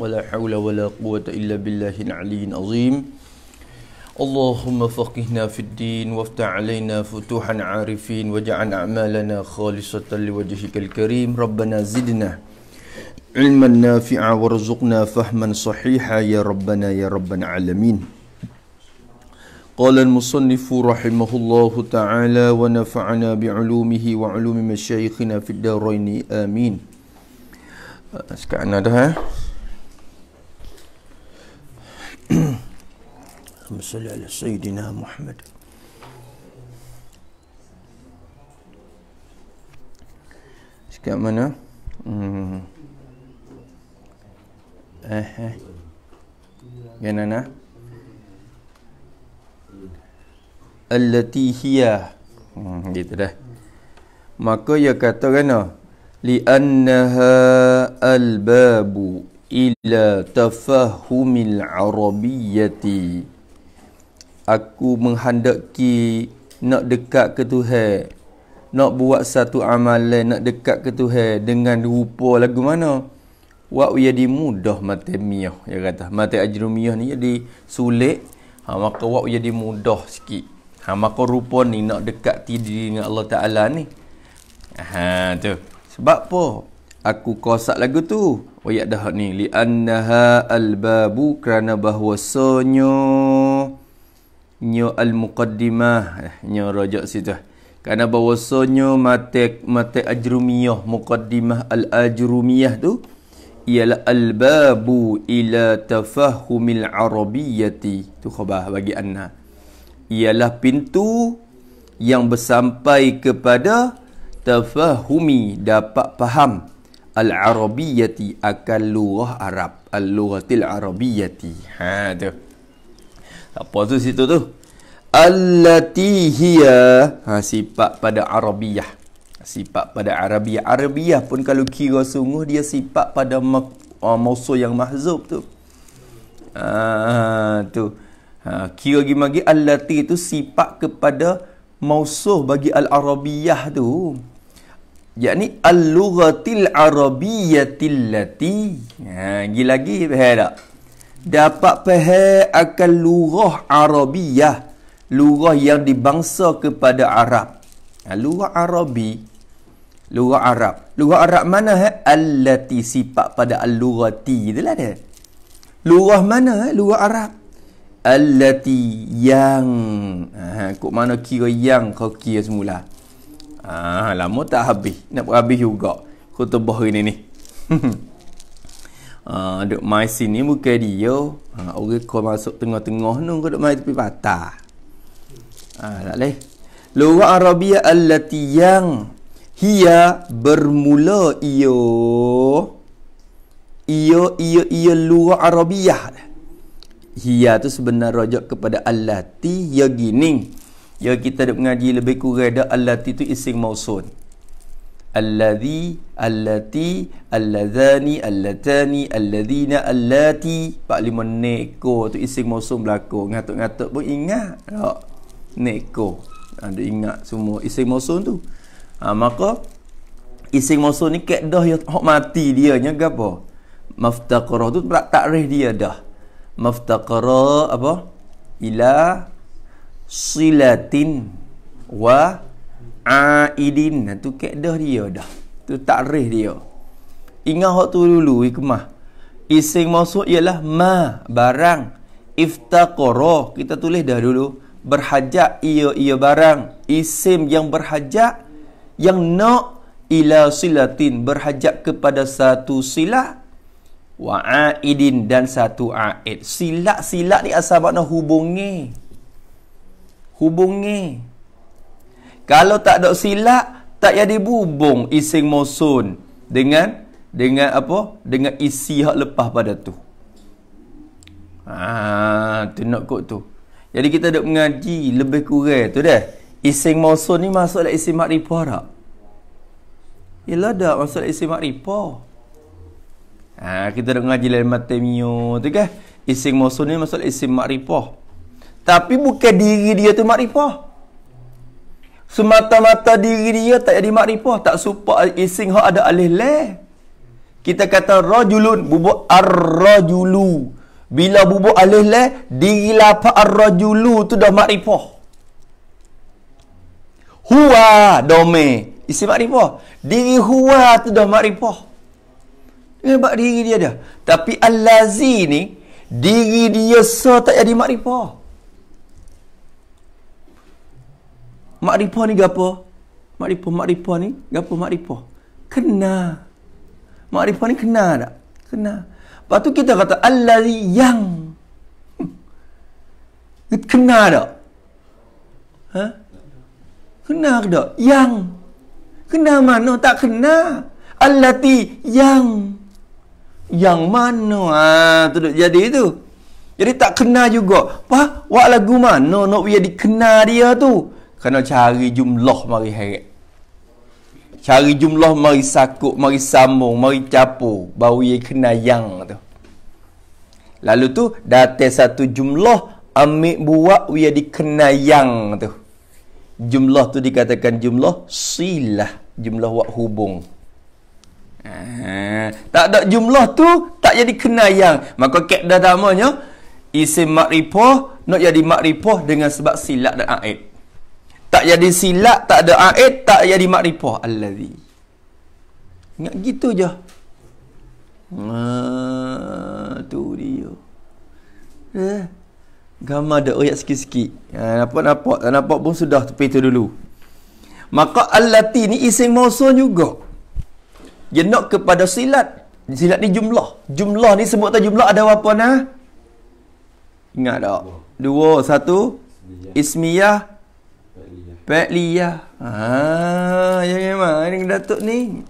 ولا حول ولا قوة إلا بالله العلي العظيم اللهم فقهنا في الدين وافتح علينا فتوحا عارفين واجعل أعمالنا خالصة لوجهك الكريم ربنا زدنا علما نافعا وارزقنا فهما صحيحا يا ربنا يا رب العالمين قال المصنف رحمه الله تعالى ونفعنا بعلومه وعلوم مشايخنا في الدارين آمين Sekarang ada ha? اللهم صل على سيدنا محمد ايش كان اها جنانا التي هي gitu dah maka ia kata kena li annaha al-babu ila tafahumil arabiyyati aku menghendaki nak dekat ke Tuhan nak buat satu amalan nak dekat ke Tuhan dengan rupa lagu mana wa yadi mudah matamiyah ya kata mati ajrumiyah ni jadi sulit ha maka wa jadi mudah sikit ha maka rupa ni nak dekat diri dengan Allah Taala ni ha tu sebab apa aku kosak lagu tu. Ayat oh, dah ni. Li annaha al-babu kerana bahwasanya nyo al-muqaddimah. Eh, nyo rojak situ. Kerana bahwasanya mate mate ajrumiyah muqaddimah al-ajrumiyah tu ialah albabu babu ila tafahumil arabiyyati. Tu khabar bagi anna. Ialah pintu yang bersampai kepada tafahumi dapat faham al-arabiyyati akan lughah arab al-lughatil arabiyyati ha tu apa tu situ tu allati hiya ha sifat pada arabiyah sifat pada arabiyah arabiyah pun kalau kira sungguh dia sifat pada ma- uh, ha, mausul yang mahzub tu ha tu ha kira gimagi allati tu sifat kepada mausul bagi al-arabiyah tu yakni al-lughatil arabiyyatil lati ha lagi lagi faham tak dapat faham akan lughah arabiyah lughah yang dibangsa kepada arab ha, lughah arabi lughah arab lughah arab mana ha allati sifat pada al-lughati itulah dia lughah mana ha lughah arab allati yang ha kok mana kira yang kau kira semula Ah, lama tak habis. Nak habis juga khutbah hari ni ni. ah, ha, duk mai sini bukan dia. Ha, orang kau masuk tengah-tengah ni kau duk mai tepi patah. Ha, ah, tak leh. Lugha Arabia allati yang hia bermula iyo. Iyo iyo iyo lugha Arabia. Hia tu sebenarnya rujuk kepada allati ya gining. Ya kita ada mengaji lebih kurang dah allati tu isim mausul. Alladhi, allati, alladhani, allatani, alladhina, allati. Pak lima neko tu isim mausul berlaku. Ngatuk-ngatuk pun ingat. Tak. Neko. Ada ha, ingat semua isim mausul tu. Ha, maka isim mausul ni kek dah yang hok mati dia nya gapo? Maftaqara tu tak takrih dia dah. Maftaqara apa? Ila silatin wa aidin nah, tu kaedah dia dah tu takrif dia ingat hak tu dulu ikmah ising masuk ialah ma barang iftaqara kita tulis dah dulu berhajat ia ia barang isim yang berhajat yang nak ila silatin berhajat kepada satu silah wa aidin dan satu aid silat-silat ni asal makna hubungi hubungi kalau tak ada silap tak jadi bubung ising mosun dengan dengan apa dengan isi hak lepas pada tu ha tu nak kot tu jadi kita duk mengaji lebih kurang tu dah ising mosun ni masuklah isi makrifah dak ialah dak masuk isi makrifah ha kita duk mengaji lain matemio tu kan ising mosun ni masuk isi makrifah tapi bukan diri dia tu makrifah. Semata-mata diri dia tak jadi makrifah. Tak supa ising hak ada alih leh. Kita kata rajulun bubuk ar-rajulu. Bila bubuk alih leh, diri lapa ar-rajulu tu dah makrifah. Huwa dome. Isi makrifah. Diri huwa tu dah makrifah. bak diri dia dah. Tapi al-lazi ni, diri dia so tak jadi makrifah. makrifah ni gapo? Makrifah makrifah ni gapo makrifah? Kena. Makrifah ni kena tak? Kena. Lepas tu kita kata allazi yang. Hmm. Kena tak? Ha? Kena ke tak? Yang. Kena mana tak kena? Allati yang. Yang mana? Ha, tu jadi tu. Jadi tak kena juga. Apa? Wak lagu mana nak no, no, dikenal dia tu? kena cari jumlah mari heret cari jumlah mari sakuk mari sambung mari capu baru ye kena yang tu lalu tu date satu jumlah ambil buat ia dikena yang tu jumlah tu dikatakan jumlah silah jumlah wak hubung Ha, tak ada jumlah tu tak jadi kenayang maka kek dah namanya isim makrifah nak jadi makrifah dengan sebab silat dan aib tak jadi silat, tak ada aid, tak jadi makrifah allazi. Ingat gitu je. Ha, tu dia. Eh, gama ada oyak sikit-sikit. Ha, nampak nampak, nampak pun sudah tepi tu dulu. Maka allati ni iseng mausul juga. Dia nak kepada silat. Silat ni jumlah. Jumlah ni sebut tak jumlah ada apa nah? Ingat tak? Dua, satu. Ismiyah. Pak Lia. Ya. Ha, ya memang ya, Datuk ni.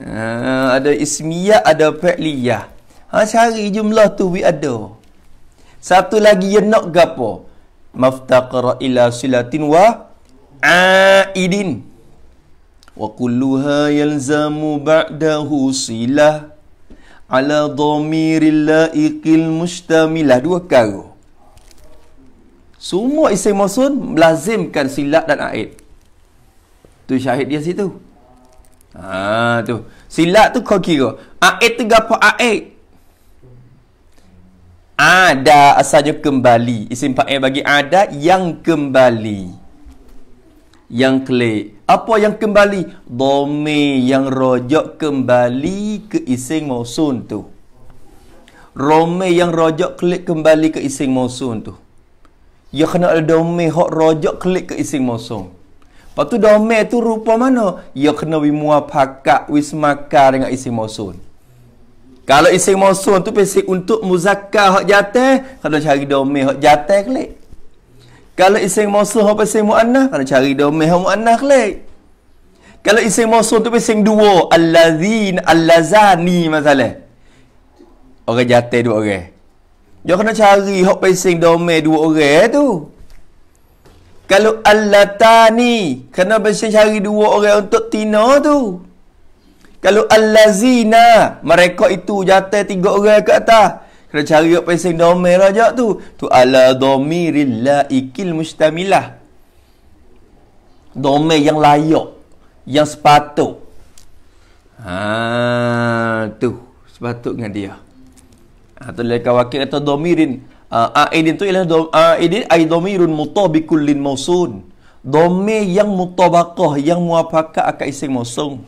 Ha, ada Ismiyah, ada Pak Lia. Ya. Ha, cari jumlah tu we ada. Satu lagi yang nak gapo? Maftaqara ila silatin wa aidin. Wa kulluha yalzamu ba'dahu silah ala dhamiril laiqil mustamilah dua kali. Semua isi mausun melazimkan silat dan a'id. Tu syahid dia situ. Ha tu. Silat tu kau kira. A'id tu gapo a'id? Ada asalnya kembali. Isim fa'il bagi ada yang kembali. Yang klik. Apa yang kembali? Dome yang rojok kembali ke isim mausun tu. Rome yang rojok klik kembali ke isim mausun tu ia ya kena ada domain hok rojak klik ke ising mosong. Lepas tu domain tu rupa mana? Ia ya kena bimua pakak wismaka dengan ising mosong. Kalau ising mosong tu pesik untuk muzakkar hak jatah, kena cari domain hak jatah klik. Kalau ising mosong hak pesik muannah, kena cari domain hak muannah klik. Kalau ising mosong tu pesik dua, allazin allazani masalah. Orang jatah dua orang. Dia kena cari hok pesing domain dua orang eh, tu. Kalau allatani, kena pesing cari dua orang untuk tina tu. Kalau allazina, mereka itu jatuh tiga orang ke atas. Kena cari hok pesing domain rajak lah, tu. Tu ala dhamiril laikil mustamilah. Domain yang layak, yang sepatut. Ha, tu sepatut dengan dia atau lil kawakil atau domirin uh, ah, aidin ah, tu ialah dom, ah, aidin ay domirun mutabiqul lil mausun domir yang mutabaqah yang muafakat akan isim mausun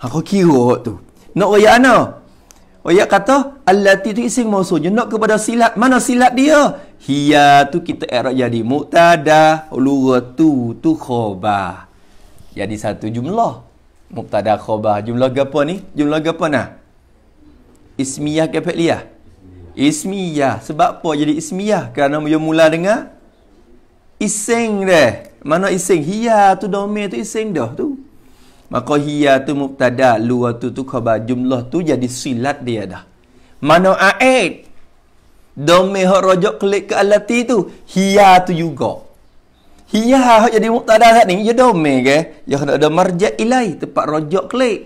aku ha, kira hok tu nak no, ana Oya kata allati tu isim mausun je nak kepada silat mana silat dia hiya tu kita i'rab jadi mubtada lugha tu tu khabar jadi satu jumlah mubtada khabar jumlah gapa ni jumlah gapa nak? ismiyah ke Ismiyah. Sebab apa jadi ismiyah? Kerana dia mula dengan iseng dah. Mana iseng? Hiya tu domain tu iseng dah tu. Maka hiya tu mubtada luar tu tu khabar jumlah tu jadi silat dia dah. Mana a'id? Domain hak rojok klik ke alati tu. Hiya tu juga. Hiya hak jadi mubtada saat ni. Ya domain ke? Ya kena ada marja ilai. Tempat rojok klik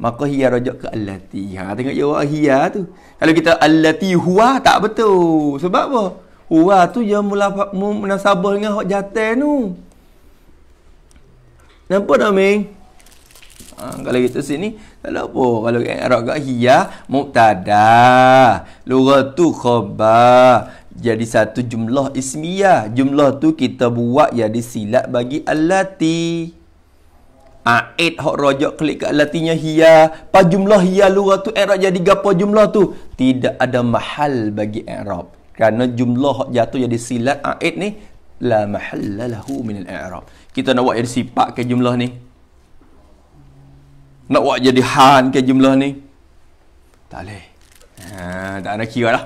maka hiya rajak ke allati ha tengok jawab hiya tu kalau kita allati huwa tak betul sebab apa huwa tu yang mula munasabah dengan hak jatah tu nampak tak min ha, kalau kita sini tak ada apa kalau kan arab gak hiya muktada. lugat tu khabar jadi satu jumlah ismiyah jumlah tu kita buat jadi silat bagi allati Ait ah, hok rojak klik kat latinya hia. Pa jumlah hia luar tu erop jadi gapa jumlah tu. Tidak ada mahal bagi erop, Kerana jumlah hok jatuh jadi silat Ait ah, ni. La mahalla lahu minil erop. Kita nak buat jadi sipak ke jumlah ni? Nak buat jadi han ke jumlah ni? Tak boleh. Ha, tak ada kira lah.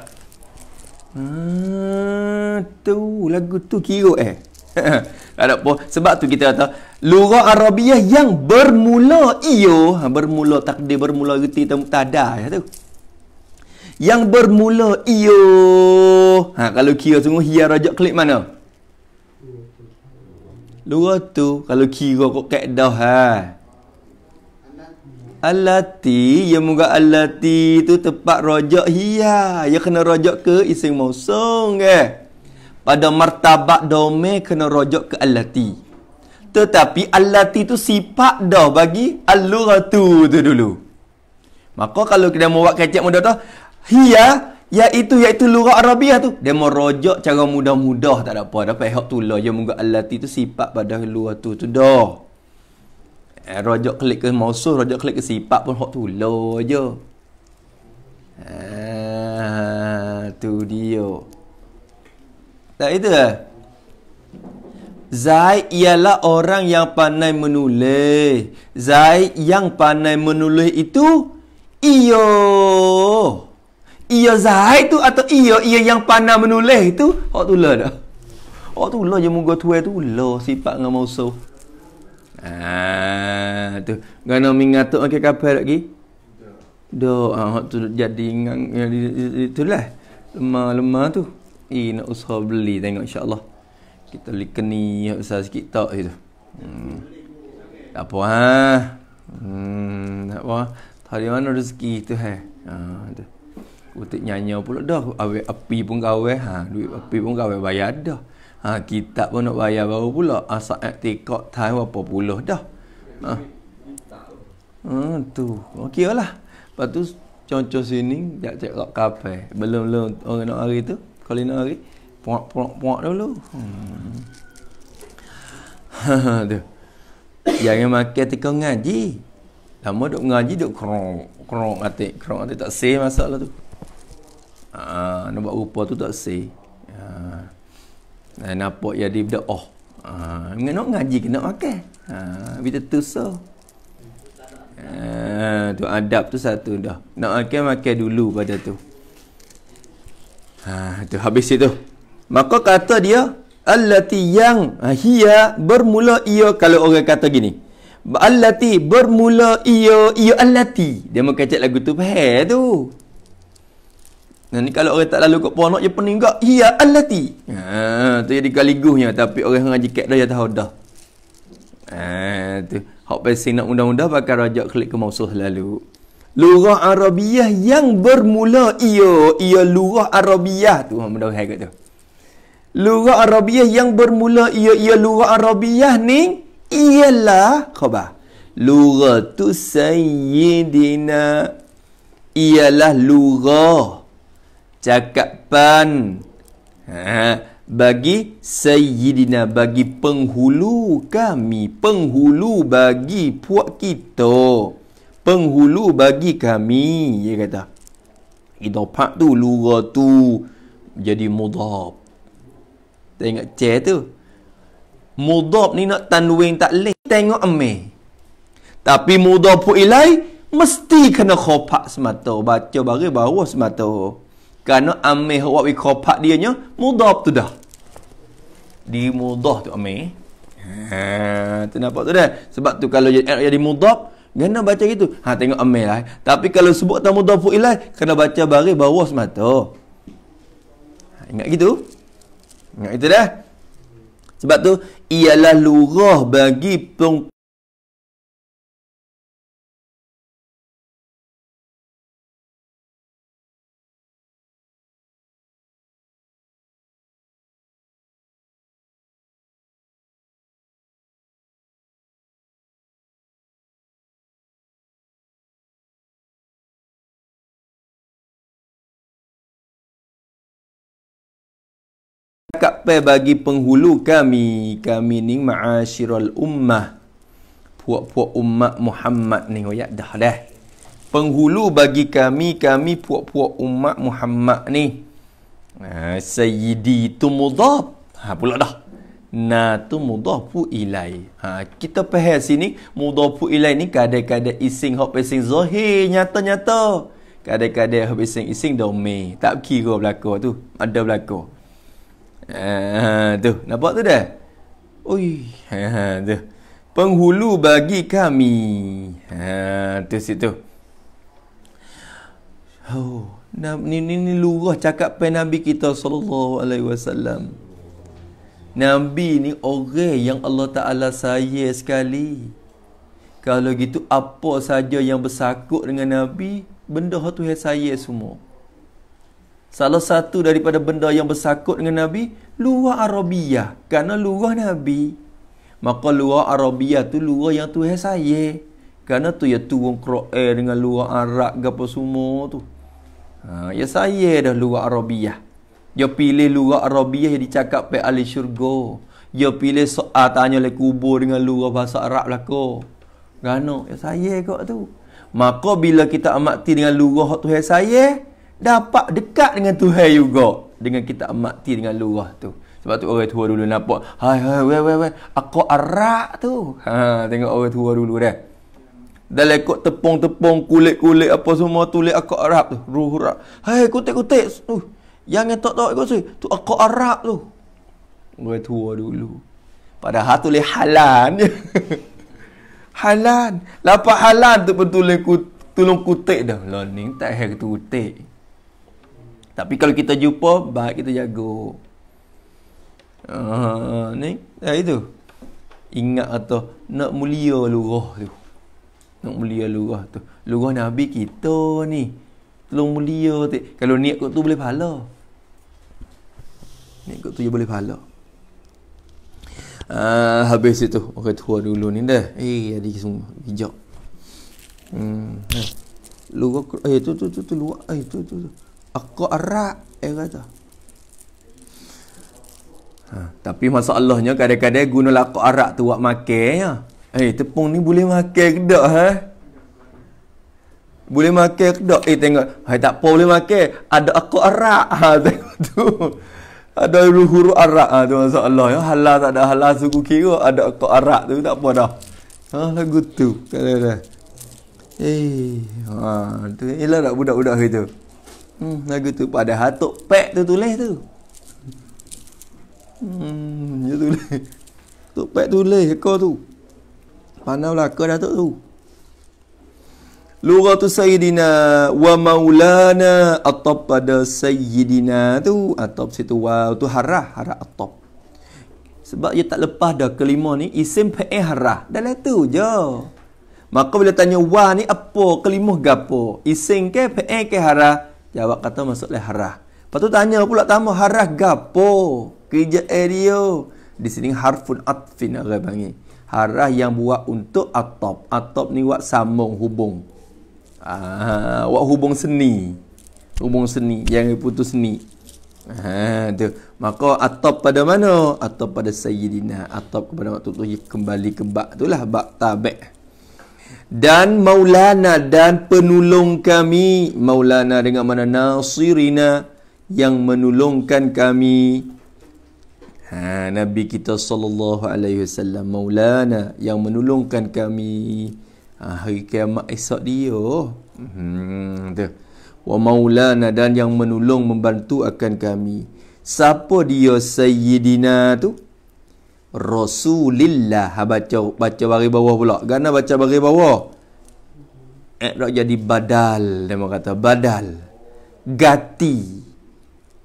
Hmm, tu lagu tu kira eh. tak ada pun. Sebab tu kita kata, lurah Arabiah yang bermula iyo, ha, bermula takdir, bermula reti, tak ya tu. Yang bermula iyo. Ha, kalau kira sungguh, hiya rajak klik mana? Lurah tu, kalau kira kok kek dah, ha. Alati, ya muka alati tu tepat rojak hiya. Ya kena rojak ke isim mausung ke. Eh? pada martabat dome kena rojok ke alati tetapi alati tu sifat dah bagi al-lughatu tu dulu maka kalau kita mau buat kecek mudah tu hiya iaitu iaitu lughah arabiah tu dia mau rojok cara mudah-mudah tak ada apa dapat hak tu lah yang moga alati tu sifat pada luar tu tu dah eh, rojok klik ke mausul rojok klik ke sifat pun hak tu lah je ah, tu dia tak itu eh? Zai ialah orang yang pandai menulis. Zai yang pandai menulis itu iyo. Iyo Zai tu atau iyo iyo yang pandai menulis itu hok tu lah dah. Hok tu lah je muka tuai tu lah sifat dengan mausau. Ha, ah tu. Gano mengatuk ke kapal lagi? Do ah ha, hok tu jadi ngang itu lah. Lemah-lemah Lemah, lemah tu ra'i eh, nak usaha beli tengok insyaAllah kita beli keni usaha sikit tak gitu hmm. apa ha? hmm, apa hari mana rezeki tu ha? ha tu. kutip nyanyi pula dah Awe, api pun kawai ha? duit api pun kawai bayar dah ha, kitab pun nak bayar baru pula asal tikok tekak apa pula dah ha? Hmm, tu okey lah lepas tu Contoh sini, tak cakap kafe. Belum-belum orang nak hari tu. Kalau nak lagi Puak puak puak dulu hmm. Jangan makan tengok ngaji Lama duk ngaji duk kerong Kerong atik Kerong atik tak say masalah tu Haa uh, Nak buat rupa tu tak say ah. Haa Nampak jadi benda oh Ha, uh, nak ngaji kena makan. Ha, ah, bila tu so. Ah, tu adab tu satu dah. Nak makan makan dulu pada tu. Ha, tu habis itu. Maka kata dia, Allati yang ha, hiya bermula ia kalau orang kata gini. Allati bermula ia, ia allati. Dia mengkacat lagu tu, hei tu. Dan kalau orang tak lalu kat puan nak, dia pening kak. Hiya allati. Ha, tu jadi kaliguhnya. Tapi orang ngaji kek dah, dia tahu dah. Ha, tu. Hak pasing nak undang-undang pakai rajak klik ke mausul selalu lurah Arabiah yang bermula ia ia lurah Arabiah tu orang mendahui kat tu lurah Arabiah yang bermula ia ia lurah Arabiah ni ialah khabar lurah tu sayyidina ialah lurah cakapan ha, bagi sayyidina bagi penghulu kami penghulu bagi puak kita penghulu bagi kami dia kata idopak tu lura tu jadi mudhab tengok ce tu mudhab ni nak tanwin tak leh tengok ame tapi mudhab pun ilai mesti kena khopak semata baca bari bawah semata kerana ame wik khopak dia nya mudhab tu dah di mudah tu ame ha tu nampak tu dah sebab tu kalau jadi, jadi Kena baca gitu. Ha tengok amil lah. Tapi kalau sebut tamu dhafu ilai, kena baca baris bawah semata. Ha, ingat gitu? Ingat itu dah? Sebab tu, ialah lurah bagi peng apa bagi penghulu kami kami ni ma'asyiral ummah puak-puak umat Muhammad ni oh ya, dah dah penghulu bagi kami kami puak-puak umat Muhammad ni ha, sayyidi tu mudhaf ha pula dah na tu mudhafu ilai ha kita faham sini mudhafu ilai ni kadang-kadang ising hok ising zahir nyata-nyata kadang-kadang habis ising ising domain tak kira belako tu ada belako Ha, tu, nampak tu dah? Ui, ha, tu. Penghulu bagi kami. Ha, tu situ. Oh, ni, ni, ni lurah cakap pen Nabi kita sallallahu alaihi wasallam. Nabi ni orang yang Allah Ta'ala sayang sekali. Kalau gitu apa saja yang bersakut dengan Nabi, benda tu yang saya semua. Salah satu daripada benda yang bersakut dengan Nabi Luar Arabia, Kerana luar Nabi Maka luar Arabia tu luar yang tu saya Kerana tu ya turun kera'i dengan luar Arab ke apa semua tu ha, Ya saya dah luar Arabiyah Dia pilih luar Arabiyah yang dicakap pe ahli syurga Dia pilih soal ah, tanya oleh kubur dengan luar bahasa Arab lah kau Kerana ya saya kot tu Maka bila kita amati dengan luar tu saya dapat dekat dengan Tuhan juga dengan kita mati dengan lurah tu. Sebab tu orang tua dulu nampak, hai hai we we we, aku arak tu. Ha, tengok orang tua dulu dah. Dah lekut lah tepung-tepung kulit-kulit apa semua tu aku arak tu, ruhura. Hai kutik-kutik tu. Yang yang tak tahu aku tu, tu aku arak tu. Orang tua dulu. Padahal tu leh halan. halan. Lapa halan tu pun tulung kutik dah. Lah ni tak tu kutik. Tapi kalau kita jumpa, baik kita jago. Uh, ni, ya eh, itu. Ingat atau nak mulia lurah tu. Nak mulia lurah tu. Lurah Nabi kita ni. Tolong mulia tu. Kalau niat kot tu boleh pahala. Niat kot tu je boleh pahala. Ah, habis itu. Orang tua dulu ni dah. Eh, ada semua. Bijak. Hmm. Eh. Lurah. Eh, tu, tu, tu, tu. Lurah. Eh, tu, tu, tu. tu. Aku arak Dia kata ha, Tapi masalahnya kadang-kadang guna lakuk arak tu buat makan ya. Eh tepung ni boleh makan ke tak ha? Boleh makan ke tak? Eh tengok Hai, Tak apa boleh makan Ada aku arak ha, Tengok tu ada huru-huru arak ha, tu masalah ya. Halal tak ada halal suku kira ada kok arak tu tak apa dah. Ha lagu tu. Kala dah. Eh, ha tu ialah budak-budak kita. -budak Hmm, lagu tu pada hatuk pek tu tulis tu. Hmm, dia tulis. Tok pek tulis ke tu. Pandang kau datuk tu. Lugatu Sayyidina wa Maulana atau pada Sayyidina tu atau situ wa tu harah harah atop, sebab dia tak lepas dah kelima ni isim pe harah dah dalam tu je maka bila tanya wa ni apa kelimuh gapo isim ke pe ke harah Jawab kata maksudnya harah. Lepas tu tanya pula tamu harah gapo? Kerja area. Di sini harfun atfin agak panggil. Harah yang buat untuk atop. Atop ni buat sambung hubung. Ah, buat hubung seni. Hubung seni yang putus seni. Ha, tu. Maka atop pada mana? Atop pada Sayyidina. Atop kepada waktu tu kembali ke bak itulah Bak tabek dan maulana dan penolong kami maulana dengan mana nasirina yang menolongkan kami ha, nabi kita sallallahu alaihi wasallam maulana yang menolongkan kami ha, hari kiamat esok dia hmm tu wa maulana dan yang menolong membantu akan kami siapa dia sayyidina tu Rasulillah ha, baca baca bari bawah pula gana baca bari bawah eh nak jadi badal dia kata badal gati.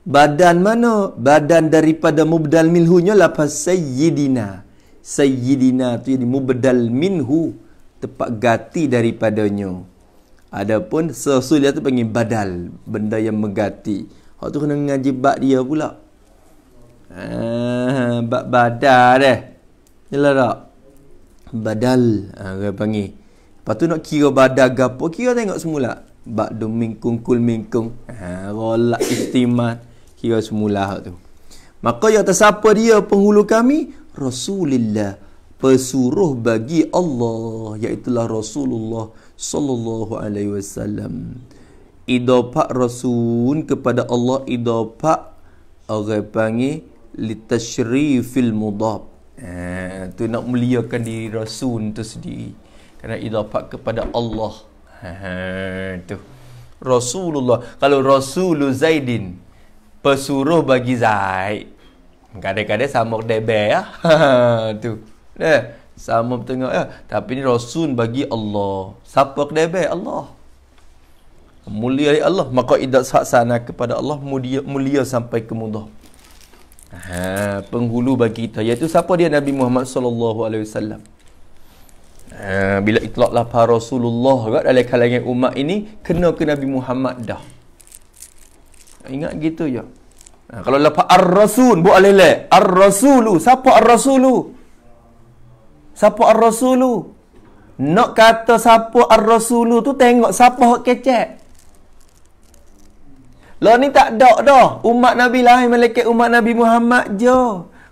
badan mana badan daripada mubdal minhunya lepas sayyidina sayyidina tu jadi mubdal minhu tempat gati daripadanya adapun sesulia tu panggil badal benda yang mengganti hak tu kena ngaji bab dia pula Eh, bab badal dia. Eh. Yalah tak? Badal. Ha, uh, dia panggil. Lepas tu nak kira badal ke Kira tengok semula. Ba'du minkum kul minkum. Ha, eh, rolak istimah. Kira semula tu. Maka yang atas dia penghulu kami? Rasulullah, Pesuruh bagi Allah. Iaitulah Rasulullah Sallallahu Alaihi Wasallam. Idopak Rasul kepada Allah. Idopak. Orang panggil litashrifil mudab ha, tu nak muliakan diri rasul tu sendiri kerana idafat kepada Allah ha, tu Rasulullah kalau Rasul Zaidin pesuruh bagi Zaid kadang-kadang sama debe ya tu eh sama tengok ya tapi ni rasul bagi Allah siapa kedebe Allah mulia Allah maka idak sana kepada Allah mulia, mulia sampai ke mudah Ha, penghulu bagi kita iaitu siapa dia Nabi Muhammad sallallahu alaihi wasallam. Ha, bila itlaklah para Rasulullah kat dalam kalangan umat ini kena ke Nabi Muhammad dah. Ingat gitu ya. Ha, kalau lepas ar-rasul bu alele ar-rasulu siapa ar-rasulu? Siapa ar-rasulu? Nak kata siapa ar-rasulu tu tengok siapa hok kecek. Lah ni tak ada dah. Umat Nabi lain malaikat umat Nabi Muhammad je.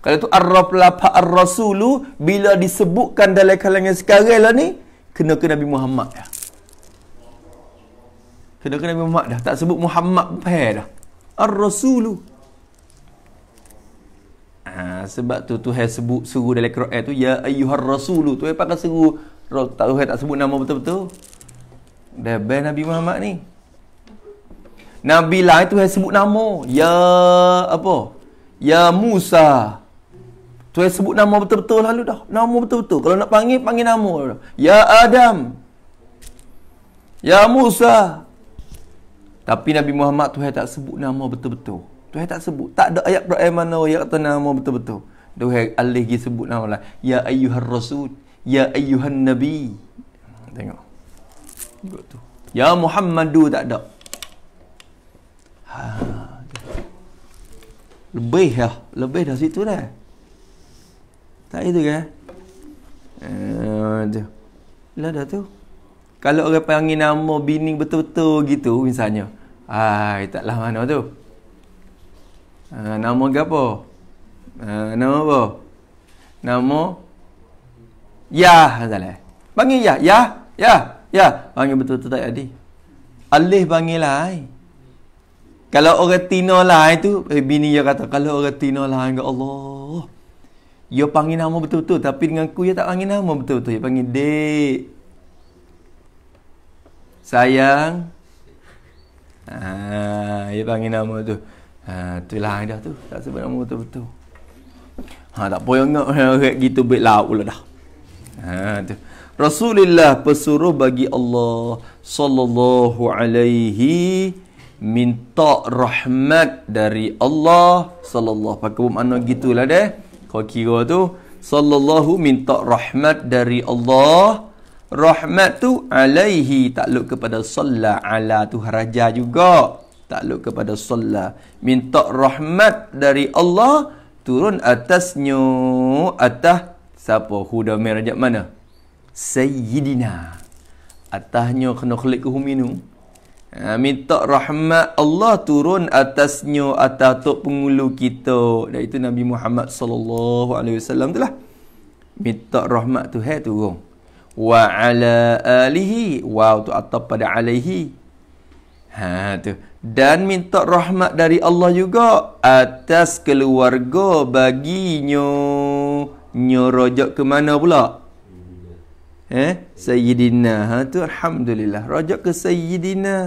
Kalau tu Arab lapak Ar-Rasulu bila disebutkan dalam kalangan sekarang lah ni kena ke Nabi Muhammad dah. Kena ke Nabi Muhammad dah. Tak sebut Muhammad pun dah. Ar-Rasulu. Ha, sebab tu tu Tuhan sebut suruh dalam Quran tu ya ayyuhar rasulu. Tuhan pakai suruh tak tahu tak sebut nama betul-betul. Dah Nabi Muhammad ni. Nabi lain tu yang sebut nama. Ya apa? Ya Musa. Tu yang sebut nama betul-betul lalu dah. Nama betul-betul. Kalau nak panggil, panggil nama. Ya Adam. Ya Musa. Tapi Nabi Muhammad tu yang tak sebut nama betul-betul. Tu yang tak sebut. Tak ada ayat Quran mana yang kata nama betul-betul. Tu yang alih dia sebut nama lah. Ya Ayuhan Rasul. Ya Ayuhan Nabi. Tengok. Ya Muhammadu tak ada. Ha. Lebih lah. Lebih dah situ dah. Tak itu ke? Eh, uh, Lah dah tu. Kalau orang panggil nama bini betul-betul gitu misalnya. Hai, taklah mana tu. Uh, nama ke apa? Uh, nama apa? Nama Yah, salah. Panggil ya, ya, ya, ya. Panggil betul-betul tak jadi. Alih panggil lah. Eh. Kalau orang tina lain eh, tu eh, Bini dia kata Kalau orang tina lain ke Allah Dia panggil nama betul-betul Tapi dengan aku dia tak panggil nama betul-betul Dia panggil dek Sayang Ah, dia panggil nama tu. Ha, tu lah dia tu. Tak sebut nama betul-betul. Ha, tak payah nak orang gitu baik lah ulah dah. Ha, tu. Rasulullah pesuruh bagi Allah sallallahu alaihi minta rahmat dari Allah sallallahu pakai bom anu gitulah deh kau kira tu sallallahu minta rahmat dari Allah rahmat tu alaihi takluk kepada salla ala tu haraja juga takluk kepada salla minta rahmat dari Allah turun atasnya atas siapa huda merajak mana sayyidina atasnya kena klik ke huminu Ha, minta rahmat Allah turun atasnya atas tok pengulu kita. Dan itu Nabi Muhammad sallallahu alaihi wasallam itulah. Minta rahmat Tuhan turun. Wa ala alihi wa wow, tu atap pada alaihi. Ha tu. Dan minta rahmat dari Allah juga atas keluarga baginya. nyo rojak ke mana pula? Eh, Sayyidina. Ha tu alhamdulillah rojak ke Sayyidina.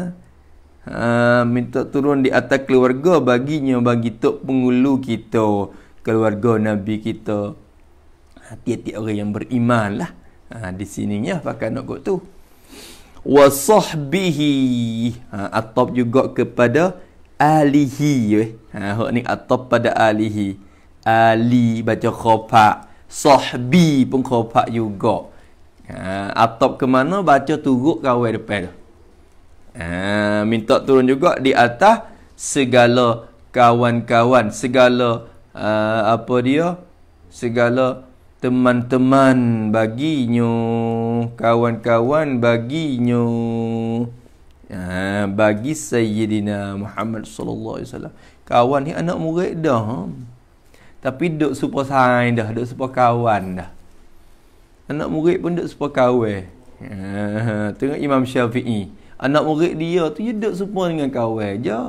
Ah, minta turun di atas keluarga baginya bagi tok pengulu kita keluarga nabi kita hati-hati ah, orang yang beriman lah ha, di sininya lah pakai nak kot tu wa sahbihi ha, atop juga kepada alihi eh. ha, hok ni atop pada alihi ali baca khofak sahbi pun khofak juga ha, atop ke mana baca turuk kawai depan tu Ha, minta turun juga di atas segala kawan-kawan, segala uh, apa dia? Segala teman-teman baginya, kawan-kawan baginya, Ha, bagi Sayyidina Muhammad sallallahu alaihi wasallam. Kawan ni anak murid dah. Ha? Tapi duk serupa sain dah, duk serupa kawan dah. Anak murid pun duk serupa kawan. Ha, tengok Imam Syafi'i anak murid dia tu dia duduk semua dengan kawan je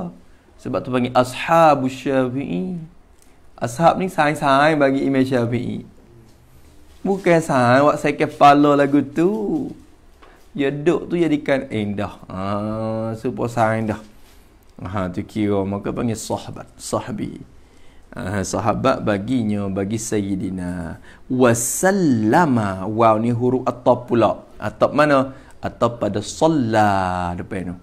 sebab tu panggil ashabu syafi'i ashab ni sain-sain bagi imam syafi'i bukan sain buat saya kepala lagu tu dia duduk tu jadikan indah eh, ha ah, super sain dah ha tu kira maka panggil sahabat sahabi Uh, sahabat baginya bagi sayyidina wasallama wow ni huruf atap pula atap mana atau pada solat depan tu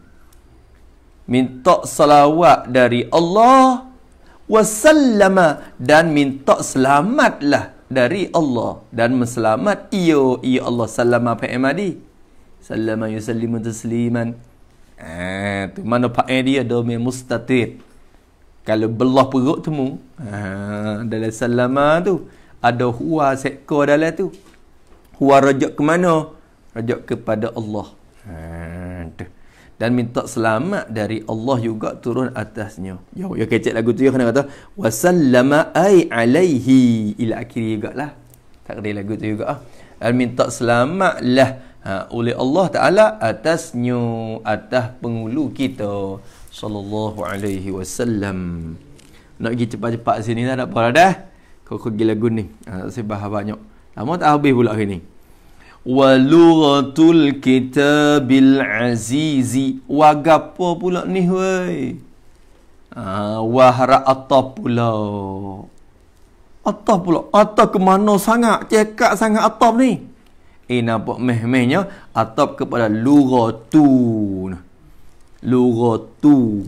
minta salawat dari Allah wasallama dan minta selamatlah dari Allah dan menselamat iyo iyo Allah sallama pe emadi sallama yusallimu tasliman eh tu mana pakai dia domi mustatir kalau belah perut temu eh, dalam sallama tu ada huwa sekor dalam tu huwa rajak ke mana rajuk kepada Allah. Dan minta selamat dari Allah juga turun atasnya. Ya, ya kecek lagu tu. Ya kena kata. Wasallama ay alaihi. Ila akhiri juga lah. Tak kena lagu tu juga lah. Dan minta selamat lah. Ha, oleh Allah Ta'ala atasnya. Atas pengulu kita. Sallallahu alaihi wasallam. Nak pergi cepat-cepat sini dah. Nak apa dah? Kau pergi lagu ni. Ha, saya bahas banyak. Lama tak habis pula hari ni. Walughatul kitabil azizi Wagapa pula ni wey Haa Wahra atah pula Atah pula Atah ke mana sangat Cekak sangat atah ni Eh nampak meh-mehnya Atah kepada lughatu Lughatu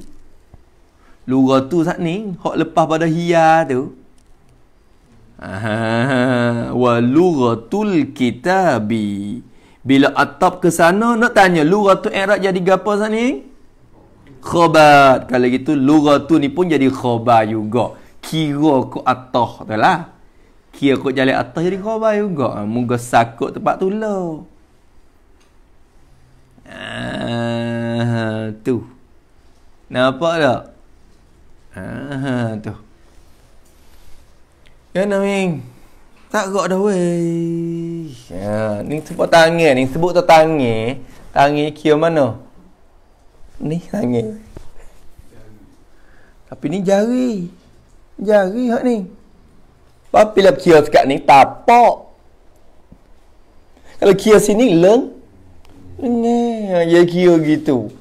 Lughatu saat ni Hak lepas pada hiya tu wa lughatul kitabi bila atap ke sana nak tanya lughatu erat jadi gapo sana ni kalau gitu lughatu ni pun jadi khabar juga kira ko atah tu lah kira ko jalan atah jadi khabar juga moga sakut tempat tu lah tu nampak tak Ah, tu. Ya Naming Tak gerak dah weh Ya Ni sebut tangi ni Sebut tu tangan Tangi kira mana Ni tangi Tapi ni jari Jari hak ni Tapi lah kira sekat ni Tapak Kalau kira sini leng Leng Ya kira gitu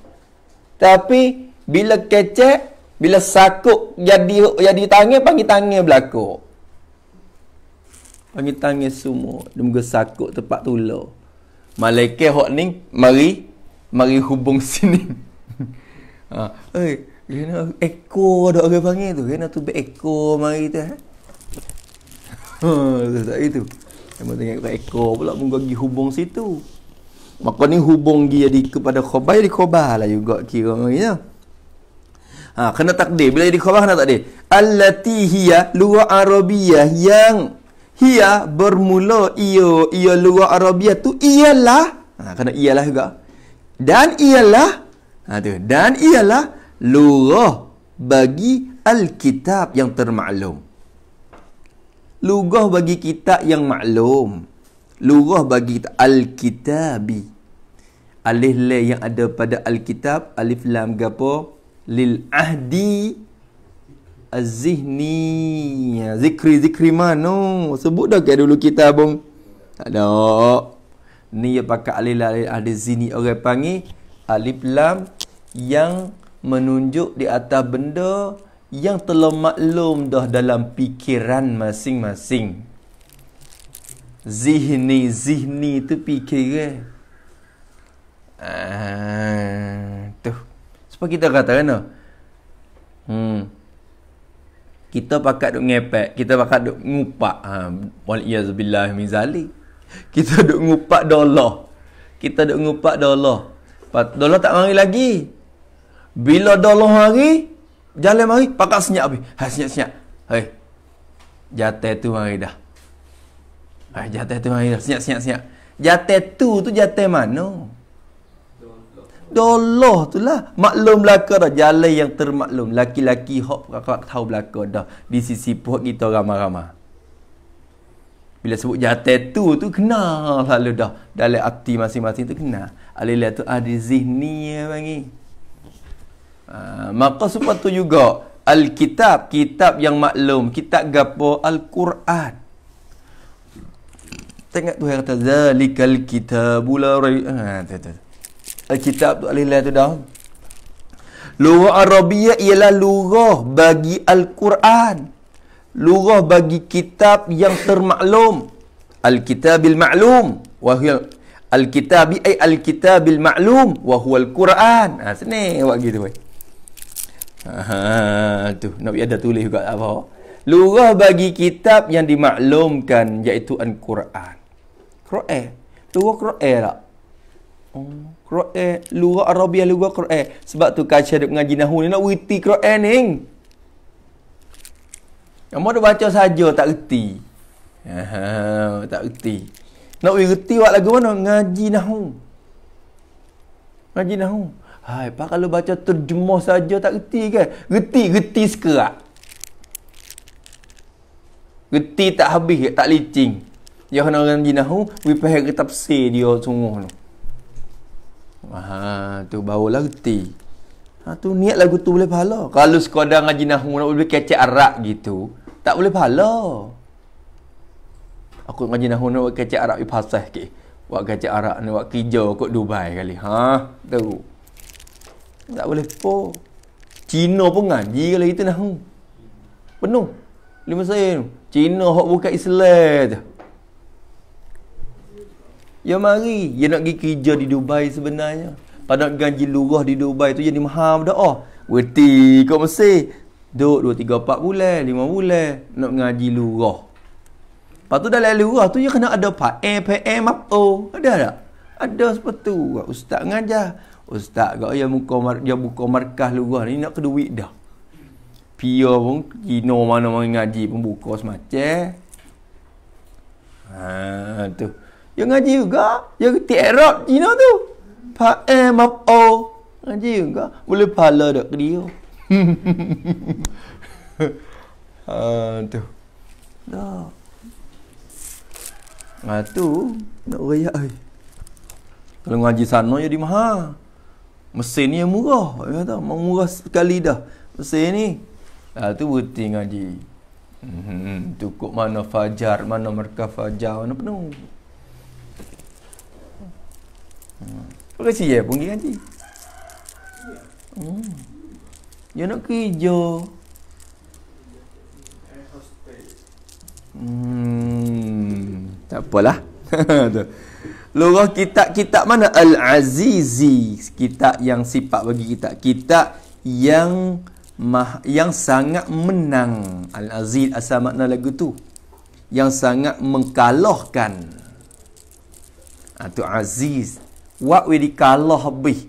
Tapi Bila kecek Bila sakuk Jadi jadi tangi Panggil tangi belakang Panggil tangis semua. Dia muka sakut tempat tular. Malaika hok ni, mari. Mari hubung sini. ha. Eh, kena eko ada orang panggil tu. Kena tu beko mari tu. Ha? Ha, tak itu. Kamu tengok kat ekor pula pun pergi hubung situ. Maka ni hubung dia di kepada khabar di khabar lah juga kira maknanya. Ha, kena takdir bila di khabar kena takdir. Allati hiya lugha arabiyah yang Hia bermula ia ia lugu Arabia tu ialah ha, kena ialah juga dan ialah ha, tu dan ialah lugu bagi alkitab yang termaklum lugu bagi kita yang maklum lugu bagi kita alkitabi alif lam yang ada pada alkitab alif lam gapo lil ahdi Az-Zihni Zikri, Zikri mana? Sebut dah ke dulu kita abang Tak ada Ni dia pakai alil alil ada zini Orang panggil Alif Lam Yang menunjuk di atas benda Yang telah maklum dah dalam pikiran masing-masing Zihni, Zihni tu fikir ke? Ah, tu Sebab kita kata kan no? Hmm kita pakat duk ngepek kita pakat duk ngupak ha wal iazbillah min zalik kita duk ngupak dolah kita duk ngupak dolah dolah tak mari lagi bila dolah hari jalan mari pakat senyap be ha senyap senyap hei jatah tu mari dah ha jatah tu mari dah senyap senyap senyap jatah tu tu jatah mana no. Dolah tu lah Maklum belaka dah Jalan yang termaklum Laki-laki hok kakak tahu belaka dah Di sisi puak kita ramah-ramah Bila sebut jatuh tu Tu kenal lalu dah Dalam hati masing-masing tu kenal Alilah tu ada zihni yang panggil uh, Maka sebab tu juga Alkitab Kitab yang maklum Kitab gapo Al-Quran Tengok tu yang kata Zalikal kitabu la Haa ah, tu tu Alkitab tu alilah tu dah. Lurah Arabiyah ialah lurah bagi Al-Quran. Lurah bagi kitab yang termaklum. Al-Kitabil Ma'lum. Wahil Al-Kitabi ay eh, Al-Kitabil Ma'lum. Wahual Quran. Ha, sini buat gitu. Weh. tu. Nak ada tulis juga apa. Lurah bagi kitab yang dimaklumkan iaitu Al-Quran. Quran. Lurah Quran tak? Oh. Quran lugah Arabia lugah Quran. Sebab tu kaca syarat mengaji nahwu ni nak reti Quran ni. Kamu ada baca saja tak reti. tak reti. Nak reti wak lagu mana ngaji nahwu. Ngaji nahwu. Hai, pak kalau baca terjemah saja tak reti kan? Reti, reti sekerak. Reti tak habis, tak licin. Ya kena orang jinahu, we pergi ke tafsir dia semua tu. Ha tu barulah reti. Ha tu niat lagu tu boleh pahala. Kalau sekadar ngaji nahwu nak boleh kecek Arab gitu, tak boleh pahala. Aku ngaji nahwu nak buat kecek Arab ifasah eh, ke. Buat kecek Arab ni buat kerja kat Dubai kali. Ha tu. Tak boleh po. Cina pun ngaji kalau itu nahwu. Penuh. Lima saya Cina hok buka Islam tu. Ya mari, dia ya, nak pergi kerja di Dubai sebenarnya. Padahal gaji lurah di Dubai tu jadi mahal dah. Oh, reti kau mesti. Duk 2, 3, 4 bulan, 5 bulan nak ngaji lurah. Patu dah lalu lurah tu, dia kena ada A, PAE, PAE, O Ada tak? Ada seperti tu. Ustaz ngajar. Ustaz kau yang buka, dia buka markah lurah ni nak ke duit dah. Pia pun, kino mana-mana ngaji pun semacam. Haa, tu. Dia ngaji juga. Dia kerti Arab Cina tu. Pa'en ma'o. Ngaji juga. Boleh pala dak ke dia. uh, tu. Dah. Ha nah, tu nak royak ai. Eh. Kalau ngaji sana jadi di mahal. Mesin ni yang murah. Ya tahu, mau murah sekali dah. Mesin ni. Ha tu berhenti ngaji. Hmm, hmm, hmm, cukup mana fajar, mana mereka fajar, mana penuh. Hmm. Pakai siya pun pergi ngaji. Hmm. Dia nak ke hijau. Hmm. Tak apalah. Lurah kitab-kitab mana? Al-Azizi. Kitab yang sifat bagi kita. Kitab yang mah, yang sangat menang. Al-Aziz asal makna lagu tu. Yang sangat mengkalahkan. Itu ah, Aziz. Wak wedi kalah habis.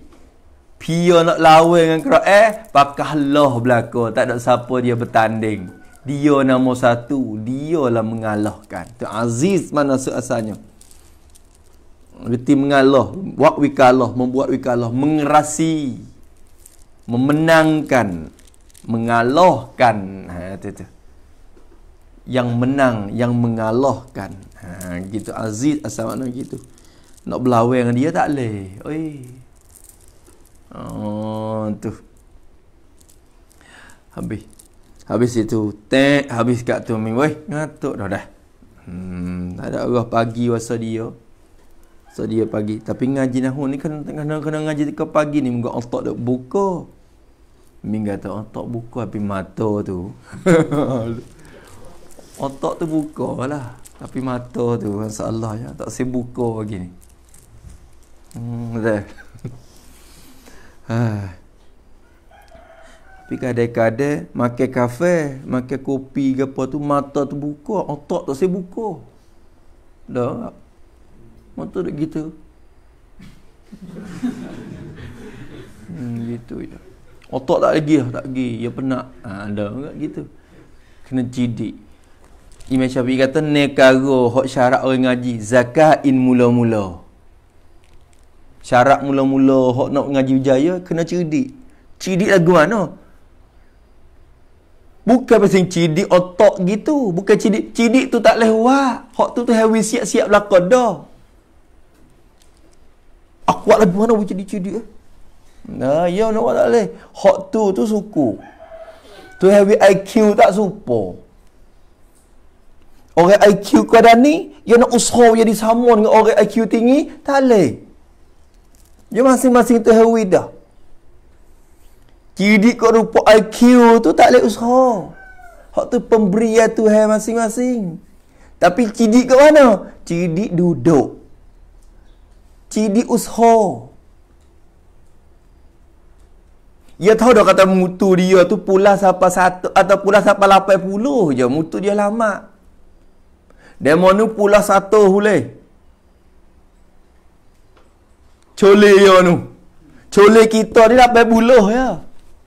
Pia nak lawan dengan kera eh, pakah lah belaka. Tak ada siapa dia bertanding. Dia nama satu. Dia lah mengalahkan. Tu Aziz mana suasanya? Berarti mengalah. Wak wikalah. Membuat wikalah. Mengerasi. Memenangkan. Mengalahkan. Ha, itu, itu. Yang menang. Yang mengalahkan. Ha, gitu. Aziz asal mana gitu. Nak berlawan dengan dia tak boleh. Oi. Oh, tu. Habis. Habis itu tek habis kat tu mi. Woi, ngatuk dah dah. Hmm, tak ada Allah pagi wasa dia. So dia pagi. Tapi ngaji nahu ni kan tengah kena kena ngaji ke pagi ni muka otak dok buka. Ming kata otak buka tapi mata tu. otak tu buka lah. Tapi mata tu masya-Allah ya tak sibuk buka lagi ni. Hmm, betul. Ah. Tapi kadang-kadang makan kafe, makan kopi ke apa tu, mata tu buka, otak tak sibuka. Dah. Mata tak gitu. hmm, gitu je. Otak tak lagi lah, tak lagi. Ya penat. Ha, ada enggak gitu. Kena cidik. Imam Syafi'i kata, Nekaro, hak syarat orang ngaji. Zakat in mula-mula syarat mula-mula hok nak ngaji berjaya kena cerdik cerdik lagu mana bukan pasal cerdik otak gitu bukan cerdik cerdik tu tak lewat hok tu tu hawi siap-siap belaka dah aku buat lagu mana boleh cerdik eh nah ya nak buat leh hok tu tu suku tu hawi IQ tak supo orang IQ kau ni yang nak usaha jadi sama dengan orang IQ tinggi tak leh dia masing-masing tu herwida. Kidik kau rupa IQ tu tak boleh usaha. Hak tu pemberian Tuhan masing-masing. Tapi cidik kat mana? Cidik duduk. Cidik usho. Ya tahu dah kata mutu dia tu pula sapa satu atau pula sapa lapan puluh je. Mutu dia lama. Demo ni pulas satu boleh. Cole yo nu. Cole kita ni sampai buluh ya.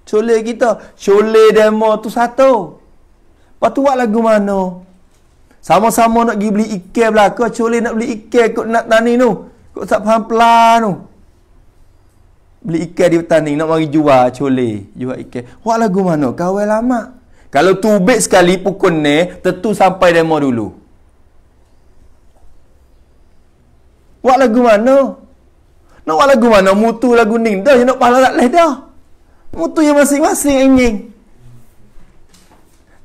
Cole kita, cole demo tu satu. Apa tu buat lagu mana? Sama-sama nak pergi beli ikan belaka, cole nak beli ikan kot nak tani nu. Kot tak faham pelan nu. Beli ikan di petani nak mari jual cole, jual ikan. Buat lagu mana? Kawai lama. Kalau tubik sekali pukul ni, tentu sampai demo dulu. Buat lagu mana? Nak buat lagu mana? Mutu lagu ni. Dah, nak pahala tak leh dah. Mutu yang masing-masing ingin.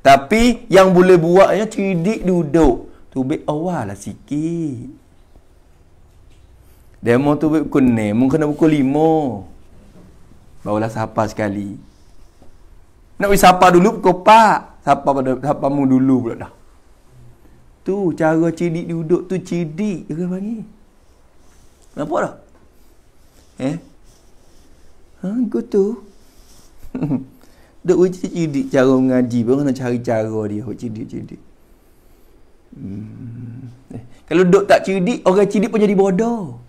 Tapi, yang boleh buatnya cerdik duduk. Tubik awal lah sikit. Demo tu pukul 6, mungkin kena pukul 5. Barulah sapa sekali. Nak pergi sapa dulu pukul 4. Sapa pada sapa mu dulu pula dah. Tu cara cidik duduk tu cidik dia panggil. Nampak tak? Eh? Ha, gitu. Dia uji cidik cara mengaji pun nak cari cara dia buat cidik-cidik. Hmm. Eh. Kalau dok tak cidik, orang cidik pun jadi bodoh.